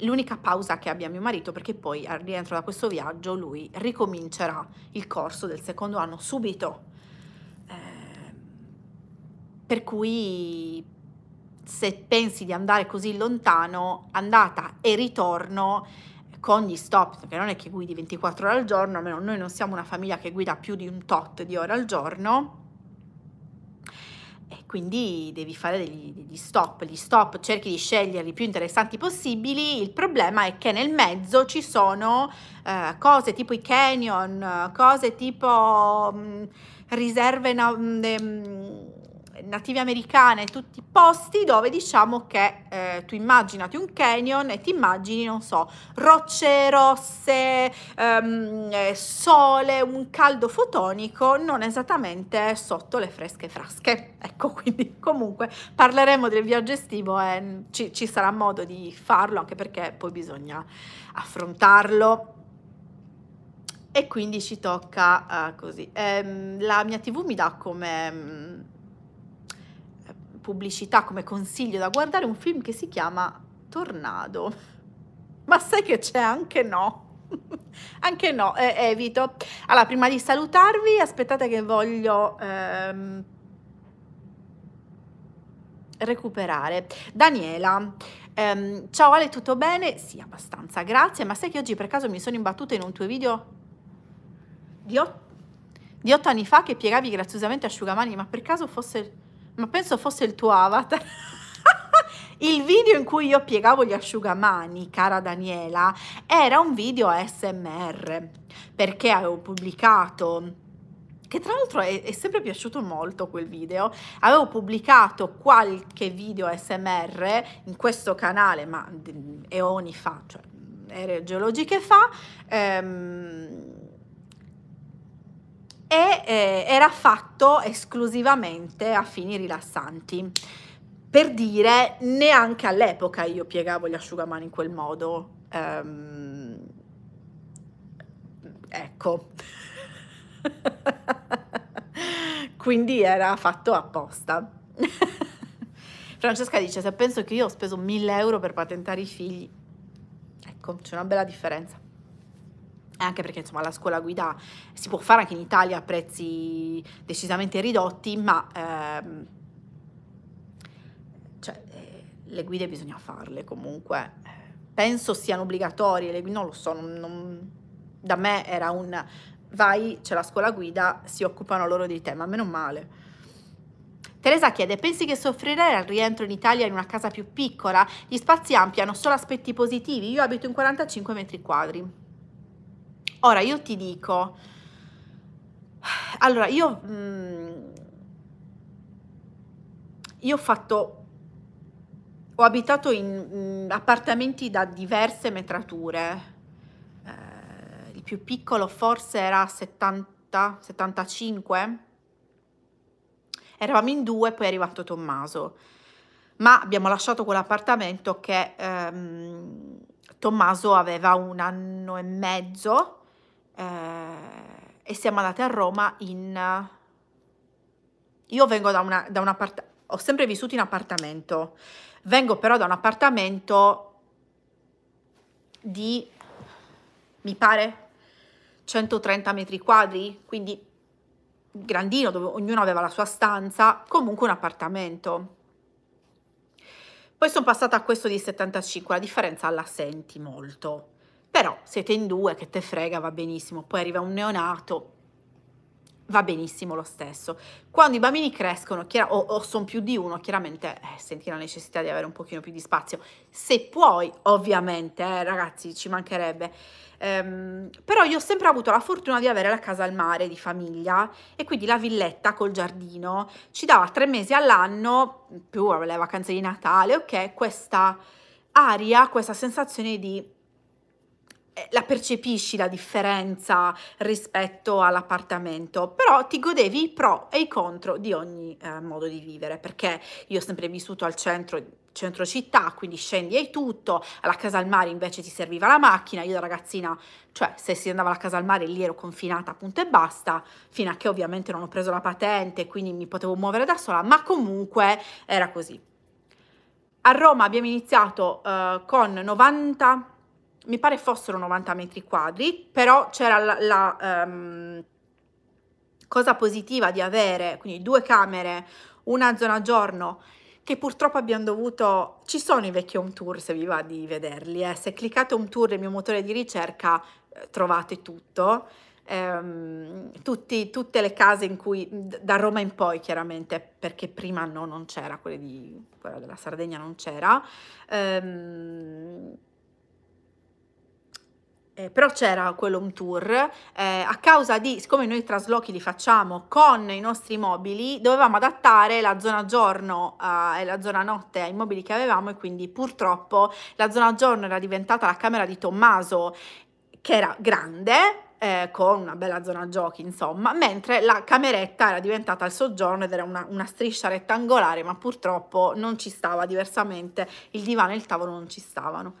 L'unica pausa che abbia mio marito perché poi al rientro da questo viaggio lui ricomincerà il corso del secondo anno subito. Eh, per cui se pensi di andare così lontano, andata e ritorno, con gli stop, perché non è che guidi 24 ore al giorno, almeno noi non siamo una famiglia che guida più di un tot di ore al giorno, e quindi devi fare degli, degli, stop, gli stop cerchi di sceglierli più interessanti possibili, il problema è che nel mezzo ci sono eh, cose tipo i canyon, cose tipo mh, mm, riserve... Na- mh, mm, mm, native americane, tutti i posti dove diciamo che eh, tu immaginati un canyon e ti immagini, non so, rocce rosse, ehm, eh, sole, un caldo fotonico, non esattamente sotto le fresche frasche. Ecco, quindi comunque parleremo del viaggio estivo e ci, ci sarà modo di farlo, anche perché poi bisogna affrontarlo e quindi ci tocca uh, così. Um, la mia TV mi dà come um, pubblicità, come consiglio da guardare un film che si chiama Tornado. Ma sai che c'è anche no? anche no, eh, evito. Allora, prima di salutarvi, aspettate che voglio... Ehm, recuperare. Daniela, ehm, ciao Ale, tutto bene? Sì, abbastanza, grazie, ma sai che oggi per caso mi sono imbattuta in un tuo video di, ot- di otto anni fa che piegavi graziosamente asciugamani, ma per caso fosse ma penso fosse il tuo avatar. Il video in cui io piegavo gli asciugamani, cara Daniela, era un video ASMR perché avevo pubblicato che tra l'altro è, è, sempre piaciuto molto quel video. Avevo pubblicato qualche video SMR in questo canale, ma eoni fa, cioè ere geologiche fa, ehm, e eh, era fatto esclusivamente a fini rilassanti. Per dire, neanche all'epoca io piegavo gli asciugamani in quel modo. Um, ecco. Quindi era fatto apposta. Francesca dice, se penso che io ho speso 1000 euro per patentare i figli, ecco, c'è una bella differenza. Eh, anche perché insomma la scuola guida si può fare anche in Italia a prezzi decisamente ridotti, ma ehm, cioè, eh, le guide bisogna farle comunque. Eh, penso siano obbligatorie, le, non lo so, non, non, da me era un vai, c'è la scuola guida, si occupano loro di te, ma meno male. Teresa chiede, pensi che soffrirai al rientro in Italia in una casa più piccola? Gli spazi ampi hanno solo aspetti positivi, io abito in 45 metri quadri. Ora io ti dico, allora io, mh, mm, io ho fatto ho abitato in mm, appartamenti da diverse metrature. Eh, il più piccolo forse era 70, 75. Eravamo in due, poi è arrivato Tommaso. Ma abbiamo lasciato quell'appartamento che ehm, Tommaso aveva un anno e mezzo eh, e siamo andate a Roma in... Io vengo da una, da una parte... Ho sempre vissuto in appartamento, vengo però da un appartamento di, mi pare, 130 metri quadri, quindi grandino dove ognuno aveva la sua stanza, comunque un appartamento. Poi sono passata a questo di 75, la differenza la senti molto. Però siete in due, che te frega, va benissimo. Poi arriva un neonato, va benissimo lo stesso. Quando i bambini crescono o, o sono più di uno, chiaramente eh, senti la necessità di avere un pochino più di spazio. Se puoi, ovviamente, eh, ragazzi, ci mancherebbe. Um, però io ho sempre avuto la fortuna di avere la casa al mare di famiglia e quindi la villetta col giardino ci dava tre mesi all'anno, più le vacanze di Natale, ok, questa aria, questa sensazione di eh, la percepisci la differenza rispetto all'appartamento, però ti godevi i pro e i contro di ogni eh, modo di vivere, perché io ho sempre vissuto al centro centro città, quindi scendi e hai tutto, alla casa al mare invece ti serviva la macchina, io da ragazzina, cioè se si andava alla casa al mare lì ero confinata punto e basta, fino a che ovviamente non ho preso la patente, quindi mi potevo muovere da sola, ma comunque era così. A Roma abbiamo iniziato eh, con 90 mi pare fossero 90 metri quadri, però c'era la, la um, cosa positiva di avere, quindi due camere, una zona giorno, che purtroppo abbiamo dovuto... Ci sono i vecchi home tour se vi va di vederli, eh. se cliccate home tour nel mio motore di ricerca eh, trovate tutto, ehm, tutti, tutte le case in cui, da Roma in poi chiaramente, perché prima no, non c'era, quella della Sardegna non c'era. Ehm, eh, però c'era quello un tour, eh, a causa di, siccome noi traslochi li facciamo con i nostri mobili, dovevamo adattare la zona giorno eh, e la zona notte ai mobili che avevamo e quindi purtroppo la zona giorno era diventata la camera di Tommaso, che era grande, eh, con una bella zona giochi, insomma, mentre la cameretta era diventata il soggiorno ed era una, una, striscia rettangolare, ma purtroppo non ci stava diversamente, il divano e il tavolo non ci stavano.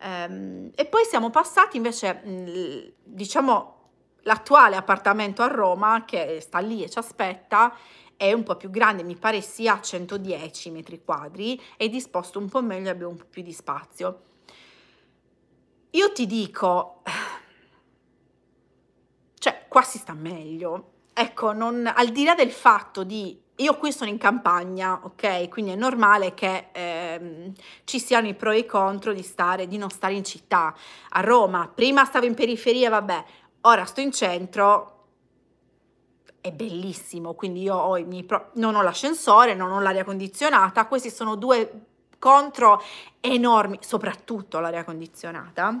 Ehm, e poi siamo passati invece, diciamo, l'attuale appartamento a Roma che sta lì e ci aspetta è un po' più grande, mi pare sia a 110 metri quadri, è disposto un po' meglio, abbiamo un po' più di spazio. Io ti dico, cioè qua si sta meglio, ecco, non, al di là del fatto di io qui sono in campagna, ok? Quindi è normale che ehm, ci siano i pro e i contro di, stare, di non stare in città. A Roma, prima stavo in periferia, vabbè, ora sto in centro, è bellissimo, quindi io ho pro- non ho l'ascensore, non ho l'aria condizionata, questi sono due contro enormi, soprattutto l'aria condizionata,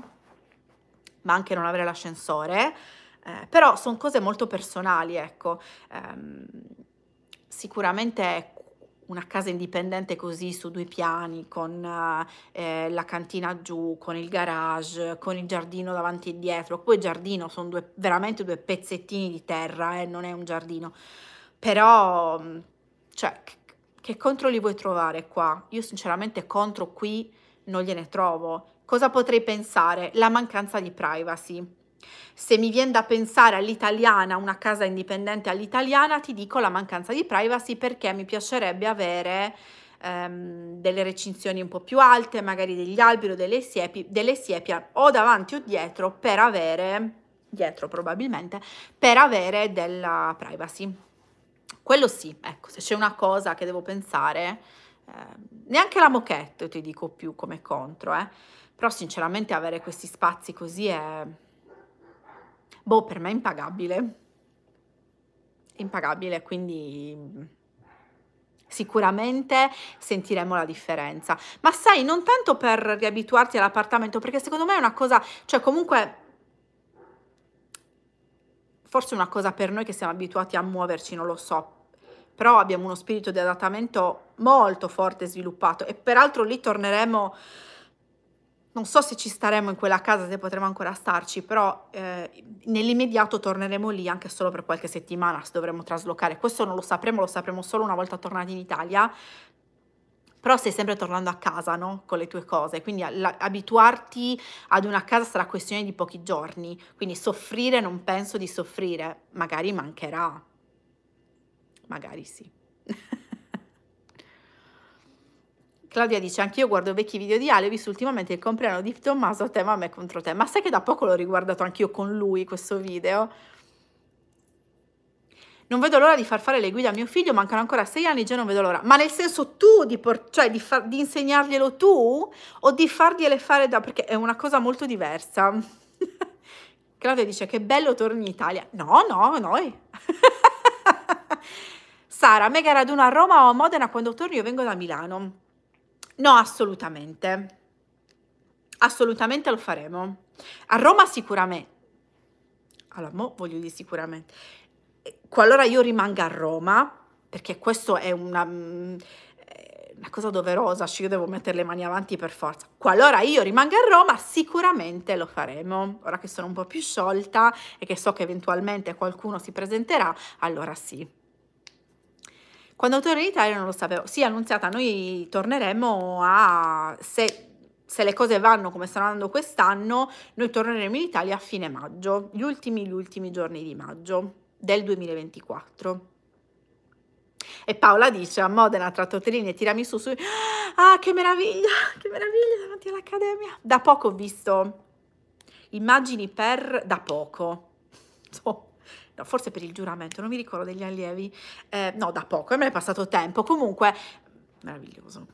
ma anche non avere l'ascensore, eh, però sono cose molto personali, ecco. Um, sicuramente è una casa indipendente così su due piani con eh, eh, la cantina giù, con il garage, con il giardino davanti e dietro, poi giardino sono due, veramente due pezzettini di terra, eh, non è un giardino, però mm, cioè, che contro li vuoi trovare qua? Io sinceramente contro qui non gliene trovo. Cosa potrei pensare? La mancanza di privacy se mi viene da pensare all'italiana, una casa indipendente all'italiana, ti dico la mancanza di privacy perché mi piacerebbe avere ehm, delle recinzioni un po' più alte, magari degli alberi o delle siepi, delle siepi o davanti o dietro per avere, dietro probabilmente, per avere della privacy. Quello sì, ecco, se c'è una cosa che devo pensare, eh, neanche la moquette ti dico più come contro, eh. però sinceramente avere questi spazi così è boh, per me è impagabile. È impagabile, quindi sicuramente sentiremo la differenza. Ma sai, non tanto per riabituarti all'appartamento, perché secondo me è una cosa, cioè comunque forse una cosa per noi che siamo abituati a muoverci, non lo so, però abbiamo uno spirito di adattamento molto forte e sviluppato e peraltro lì torneremo non so se ci staremo in quella casa, se potremo ancora starci, però eh, nell'immediato torneremo lì anche solo per qualche settimana, se dovremo traslocare. Questo non lo sapremo, lo sapremo solo una volta tornati in Italia, però stai sempre tornando a casa, no? Con le tue cose, quindi la, abituarti ad una casa sarà questione di pochi giorni, quindi soffrire non penso di soffrire, magari mancherà, magari sì. Claudia dice, anch'io guardo vecchi video di Alevis, ultimamente il compleanno di Tommaso, a tema a me contro te. Ma sai che da poco l'ho riguardato anch'io con lui questo video? Non vedo l'ora di far fare le guide a mio figlio, mancano ancora sei anni, già non vedo l'ora. Ma nel senso tu, di cioè di, di insegnarglielo tu o di fargliele fare da... perché è una cosa molto diversa. Claudia dice, che bello, torni in Italia. No, no, noi. Sara, mega raduno a Roma o a Modena, quando torni io vengo da Milano. No, assolutamente. Assolutamente lo faremo. A Roma sicuramente. Allora, mo voglio dire sicuramente. Qualora io rimanga a Roma, perché questo è una, mm, eh, una cosa doverosa, cioè io devo mettere le mani avanti per forza. Qualora io rimanga a Roma, sicuramente lo faremo. Ora che sono un po' più sciolta e che so che eventualmente qualcuno si presenterà, allora sì. Quando torno in Italia non lo sapevo. Sì, Annunziata, noi torneremo a... Se, se le cose vanno come stanno andando quest'anno, noi torneremo in Italia a fine maggio, gli ultimi, gli ultimi giorni di maggio del 2024. E Paola dice a Modena tra tortellini e tirami su... su... Ah, che meraviglia, che meraviglia davanti all'Accademia. Da poco ho visto immagini per... da poco. Insomma. no, forse per il giuramento, non mi ricordo degli allievi, eh, no da poco, eh, me è passato tempo, comunque meraviglioso,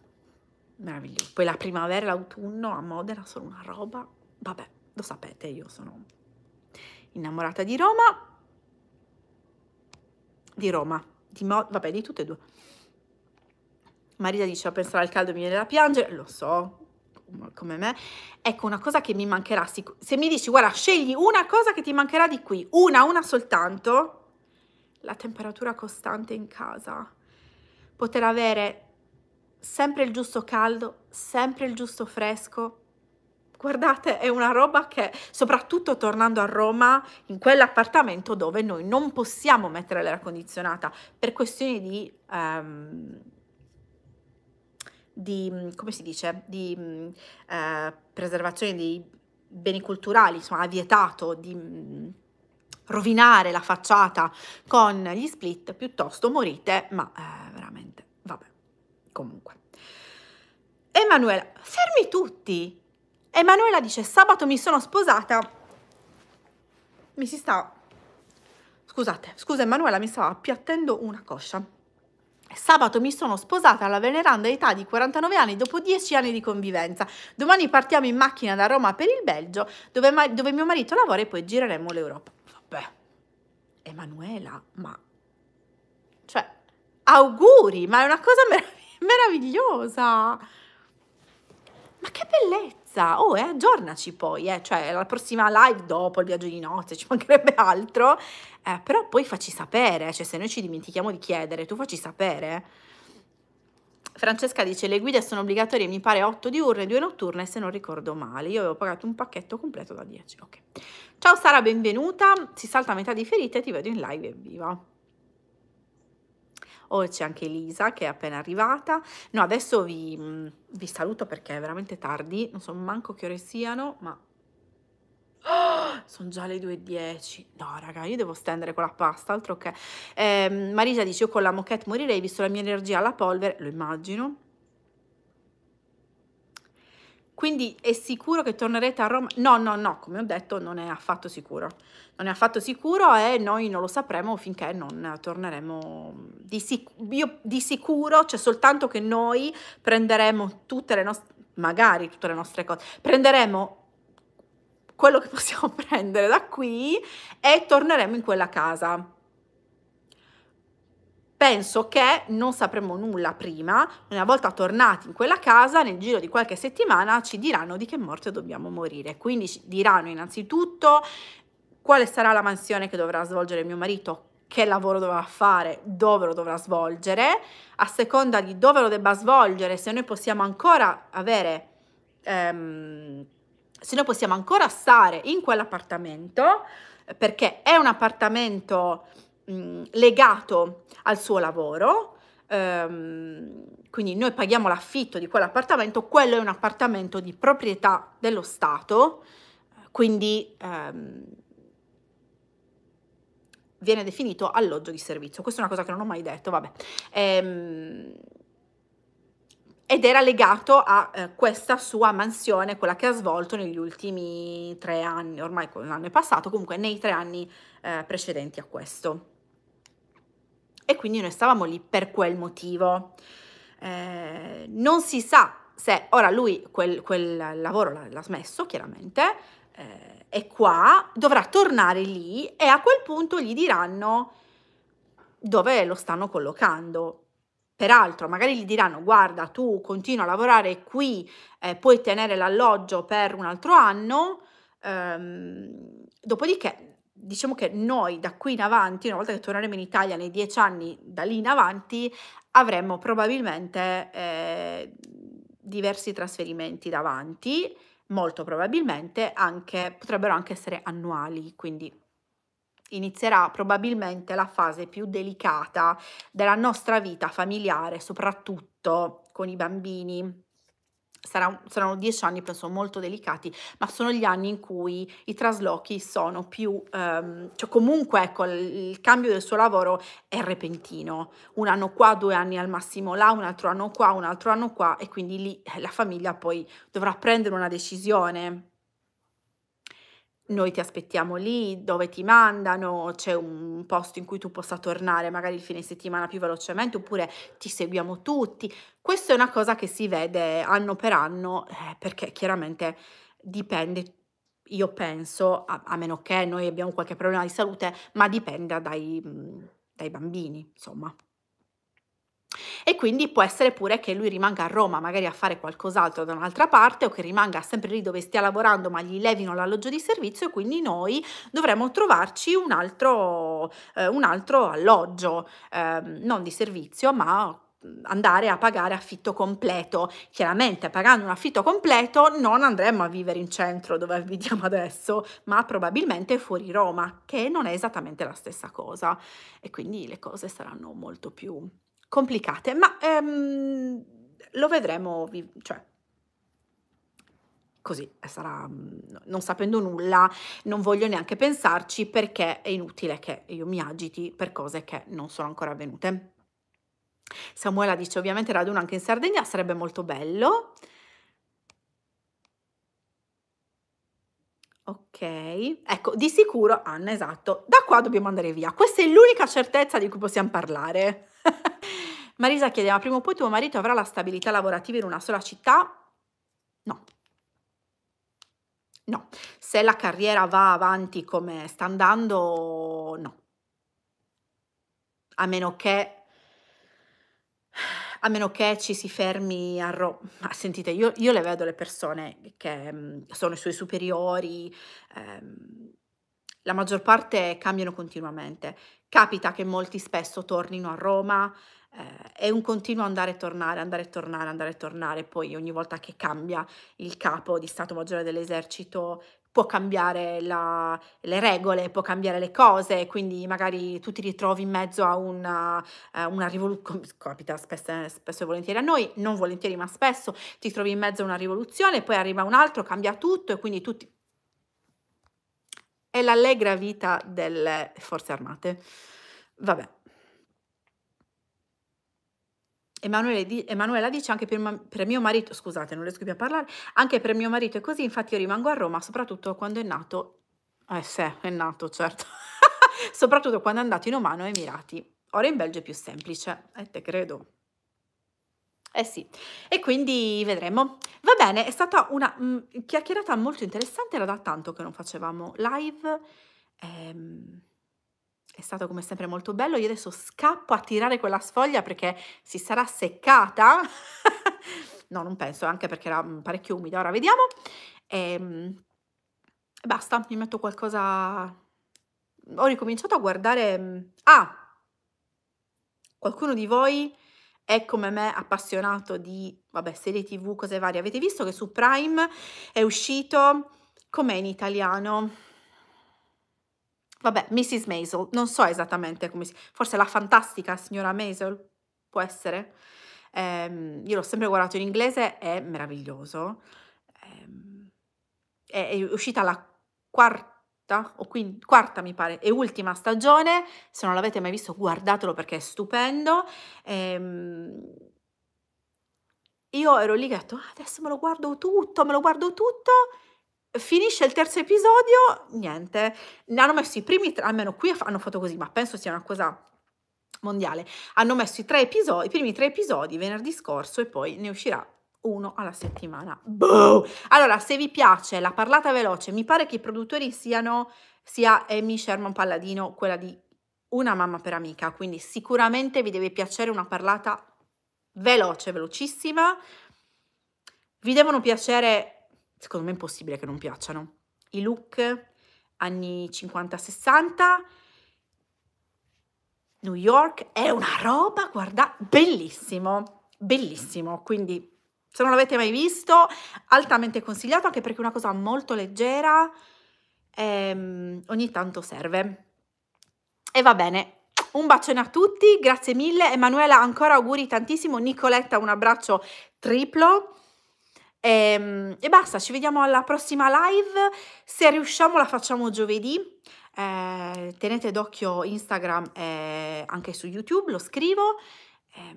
meraviglioso. Poi la primavera e l'autunno a Modena sono una roba, vabbè, lo sapete, io sono innamorata di Roma, di Roma, di Mo vabbè, di tutte e due. Marita dice a pensare al caldo mi viene da piangere, lo so, Um, come me, ecco una cosa che mi mancherà, se mi dici guarda scegli una cosa che ti mancherà di qui, una, una soltanto, la temperatura costante in casa, poter avere sempre il giusto caldo, sempre il giusto fresco, guardate, è una roba che, soprattutto tornando a Roma, in quell'appartamento dove noi non possiamo mettere l'aria condizionata per questioni di... Um, di, mm, come si dice, di mm, eh, preservazione dei beni culturali, insomma ha vietato di mm, rovinare la facciata con gli split, piuttosto morite, ma eh, veramente, vabbè, comunque. Emanuela, fermi tutti! Emanuela dice, sabato mi sono sposata, mi si sta... Scusate, scusa Emanuela, mi stava appiattendo una coscia. Sabato mi sono sposata alla veneranda età di 49 anni dopo 10 anni di convivenza. Domani partiamo in macchina da Roma per il Belgio, dove, ma dove mio marito lavora e poi gireremo l'Europa. Vabbè, Emanuela, ma... Cioè, auguri, ma è una cosa merav meravigliosa! Ma che bellezza! interessa, oh, e eh, aggiornaci poi, eh, cioè la prossima live dopo il viaggio di nozze, ci mancherebbe altro, eh, però poi facci sapere, cioè se noi ci dimentichiamo di chiedere, tu facci sapere. Francesca dice le guide sono obbligatorie, mi pare 8 diurne, 2 notturne se non ricordo male. Io avevo pagato un pacchetto completo da 10. Ok. Ciao Sara, benvenuta. Si salta a metà di ferite, ti vedo in live, evviva o oh, c'è anche Elisa che è appena arrivata. No, adesso vi, mm, vi, saluto perché è veramente tardi, non so manco che ore siano, ma... Oh, sono già le 2.10 no raga io devo stendere con la pasta altro che eh, Marisa dice io con la moquette morirei visto la mia energia alla polvere lo immagino quindi è sicuro che tornerete a Roma? No, no, no, come ho detto non è affatto sicuro. Non è affatto sicuro e noi non lo sapremo finché non torneremo. Di, sic io, di sicuro c'è cioè soltanto che noi prenderemo tutte le nostre, magari tutte le nostre cose, prenderemo quello che possiamo prendere da qui e torneremo in quella casa Penso che non sapremo nulla prima, una volta tornati in quella casa, nel giro di qualche settimana ci diranno di che morte dobbiamo morire. Quindi ci diranno innanzitutto quale sarà la mansione che dovrà svolgere mio marito, che lavoro dovrà fare, dove lo dovrà svolgere, a seconda di dove lo debba svolgere, se noi possiamo ancora avere, ehm, se noi possiamo ancora stare in quell'appartamento, perché è un appartamento legato al suo lavoro, ehm, quindi noi paghiamo l'affitto di quell'appartamento, quello è un appartamento di proprietà dello Stato, quindi ehm, viene definito alloggio di servizio. Questa è una cosa che non ho mai detto, vabbè. Ehm, ed era legato a eh, questa sua mansione, quella che ha svolto negli ultimi tre anni, ormai l'anno è passato, comunque nei tre anni eh, precedenti a questo e quindi noi stavamo lì per quel motivo. Eh, non si sa se ora lui quel, quel lavoro l'ha, l'ha, smesso, chiaramente, eh, è qua, dovrà tornare lì e a quel punto gli diranno dove lo stanno collocando. Peraltro, magari gli diranno: Guarda, tu continua a lavorare qui, eh, puoi tenere l'alloggio per un altro anno. Ehm, dopodiché, diciamo che noi da qui in avanti, una volta che torneremo in Italia nei dieci anni da lì in avanti, avremo probabilmente eh, diversi trasferimenti davanti, molto probabilmente anche, potrebbero anche essere annuali, quindi inizierà probabilmente la fase più delicata della nostra vita familiare, soprattutto con i bambini sarà, saranno dieci anni, penso, molto delicati, ma sono gli anni in cui i traslochi sono più, ehm, cioè comunque ecco, il, cambio del suo lavoro è repentino, un anno qua, due anni al massimo là, un altro anno qua, un altro anno qua e quindi lì eh, la famiglia poi dovrà prendere una decisione noi ti aspettiamo lì dove ti mandano, c'è un posto in cui tu possa tornare magari il fine settimana più velocemente oppure ti seguiamo tutti. Questa è una cosa che si vede anno per anno eh, perché chiaramente dipende, io penso, a, a, meno che noi abbiamo qualche problema di salute, ma dipende dai, mm, dai bambini, insomma. E quindi può essere pure che lui rimanga a Roma, magari a fare qualcos'altro da un'altra parte, o che rimanga sempre lì dove stia lavorando, ma gli levino l'alloggio di servizio, e quindi noi dovremmo trovarci un altro, eh, un altro alloggio, eh, non di servizio, ma andare a pagare affitto completo. Chiaramente pagando un affitto completo non andremo a vivere in centro dove viviamo adesso, ma probabilmente fuori Roma, che non è esattamente la stessa cosa e quindi le cose saranno molto più complicate, ma ehm, lo vedremo, cioè così eh, sarà non sapendo nulla, non voglio neanche pensarci perché è inutile che io mi agiti per cose che non sono ancora avvenute. Samuela dice ovviamente raduno anche in Sardegna, sarebbe molto bello. Ok, ecco, di sicuro, Anna, esatto, da qua dobbiamo andare via. Questa è l'unica certezza di cui possiamo parlare. Marisa chiede, ma prima o poi tuo marito avrà la stabilità lavorativa in una sola città? No. No. Se la carriera va avanti come sta andando, no. A meno che a meno che ci si fermi a Roma. Ah, sentite, io, io, le vedo le persone che mm, sono i suoi superiori, ehm, la maggior parte cambiano continuamente. Capita che molti spesso tornino a Roma, eh, è un continuo andare e tornare, andare e tornare, andare e tornare, poi ogni volta che cambia il capo di Stato Maggiore dell'Esercito può cambiare la, le regole, può cambiare le cose, quindi magari tu ti ritrovi in mezzo a eh, una, una rivoluzione, capita spesso, spesso, e volentieri a noi, non volentieri ma spesso, ti trovi in mezzo a una rivoluzione, poi arriva un altro, cambia tutto e quindi tutti... È l'allegra vita delle forze armate. Vabbè. Emanuele, Emanuela dice anche per, per, mio marito, scusate non riesco più a parlare, anche per mio marito è così, infatti io rimango a Roma, soprattutto quando è nato, eh sì, è nato certo, soprattutto quando è andato in Omano e Emirati. Ora in Belgio è più semplice, eh te credo. Eh sì, e quindi vedremo. Va bene, è stata una mh, mm, chiacchierata molto interessante, era da tanto che non facevamo live. Ehm è stato come sempre molto bello, io adesso scappo a tirare quella sfoglia perché si sarà seccata. no, non penso, anche perché era mm, parecchio umida, ora vediamo. E, ehm, basta, mi metto qualcosa... Ho ricominciato a guardare... Mm, ah! Qualcuno di voi è come me appassionato di, vabbè, serie tv, cose varie. Avete visto che su Prime è uscito, com'è in italiano? Vabbè, Mrs. Maisel, non so esattamente come si... Forse la fantastica signora Maisel? Può essere? Ehm, io l'ho sempre guardato in inglese, è meraviglioso. Ehm, è, uscita la quarta, o quinta, quarta mi pare, e ultima stagione. Se non l'avete mai visto, guardatelo perché è stupendo. Ehm, io ero lì che ho detto, ah, adesso me lo guardo tutto, me lo guardo tutto Finisce il terzo episodio, niente, ne hanno messo i primi tre, almeno qui hanno fatto così, ma penso sia una cosa mondiale. Hanno messo i, tre episodi, i primi tre episodi venerdì scorso e poi ne uscirà uno alla settimana. Boh! Allora, se vi piace la parlata veloce, mi pare che i produttori siano sia Amy Sherman Palladino, quella di Una mamma per amica, quindi sicuramente vi deve piacere una parlata veloce, velocissima. Vi devono piacere secondo me è impossibile che non piacciono. I look anni 50-60, New York, è una roba, guarda, bellissimo, bellissimo, quindi se non l'avete mai visto, altamente consigliato, anche perché è una cosa molto leggera, ehm, ogni tanto serve. E va bene, un bacione a tutti, grazie mille, Emanuela ancora auguri tantissimo, Nicoletta un abbraccio triplo. E, ehm, e basta, ci vediamo alla prossima live. Se riusciamo la facciamo giovedì. Eh, tenete d'occhio Instagram e anche su YouTube, lo scrivo. Eh,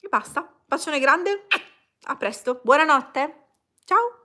e basta. Bacione grande, a presto, buonanotte, ciao!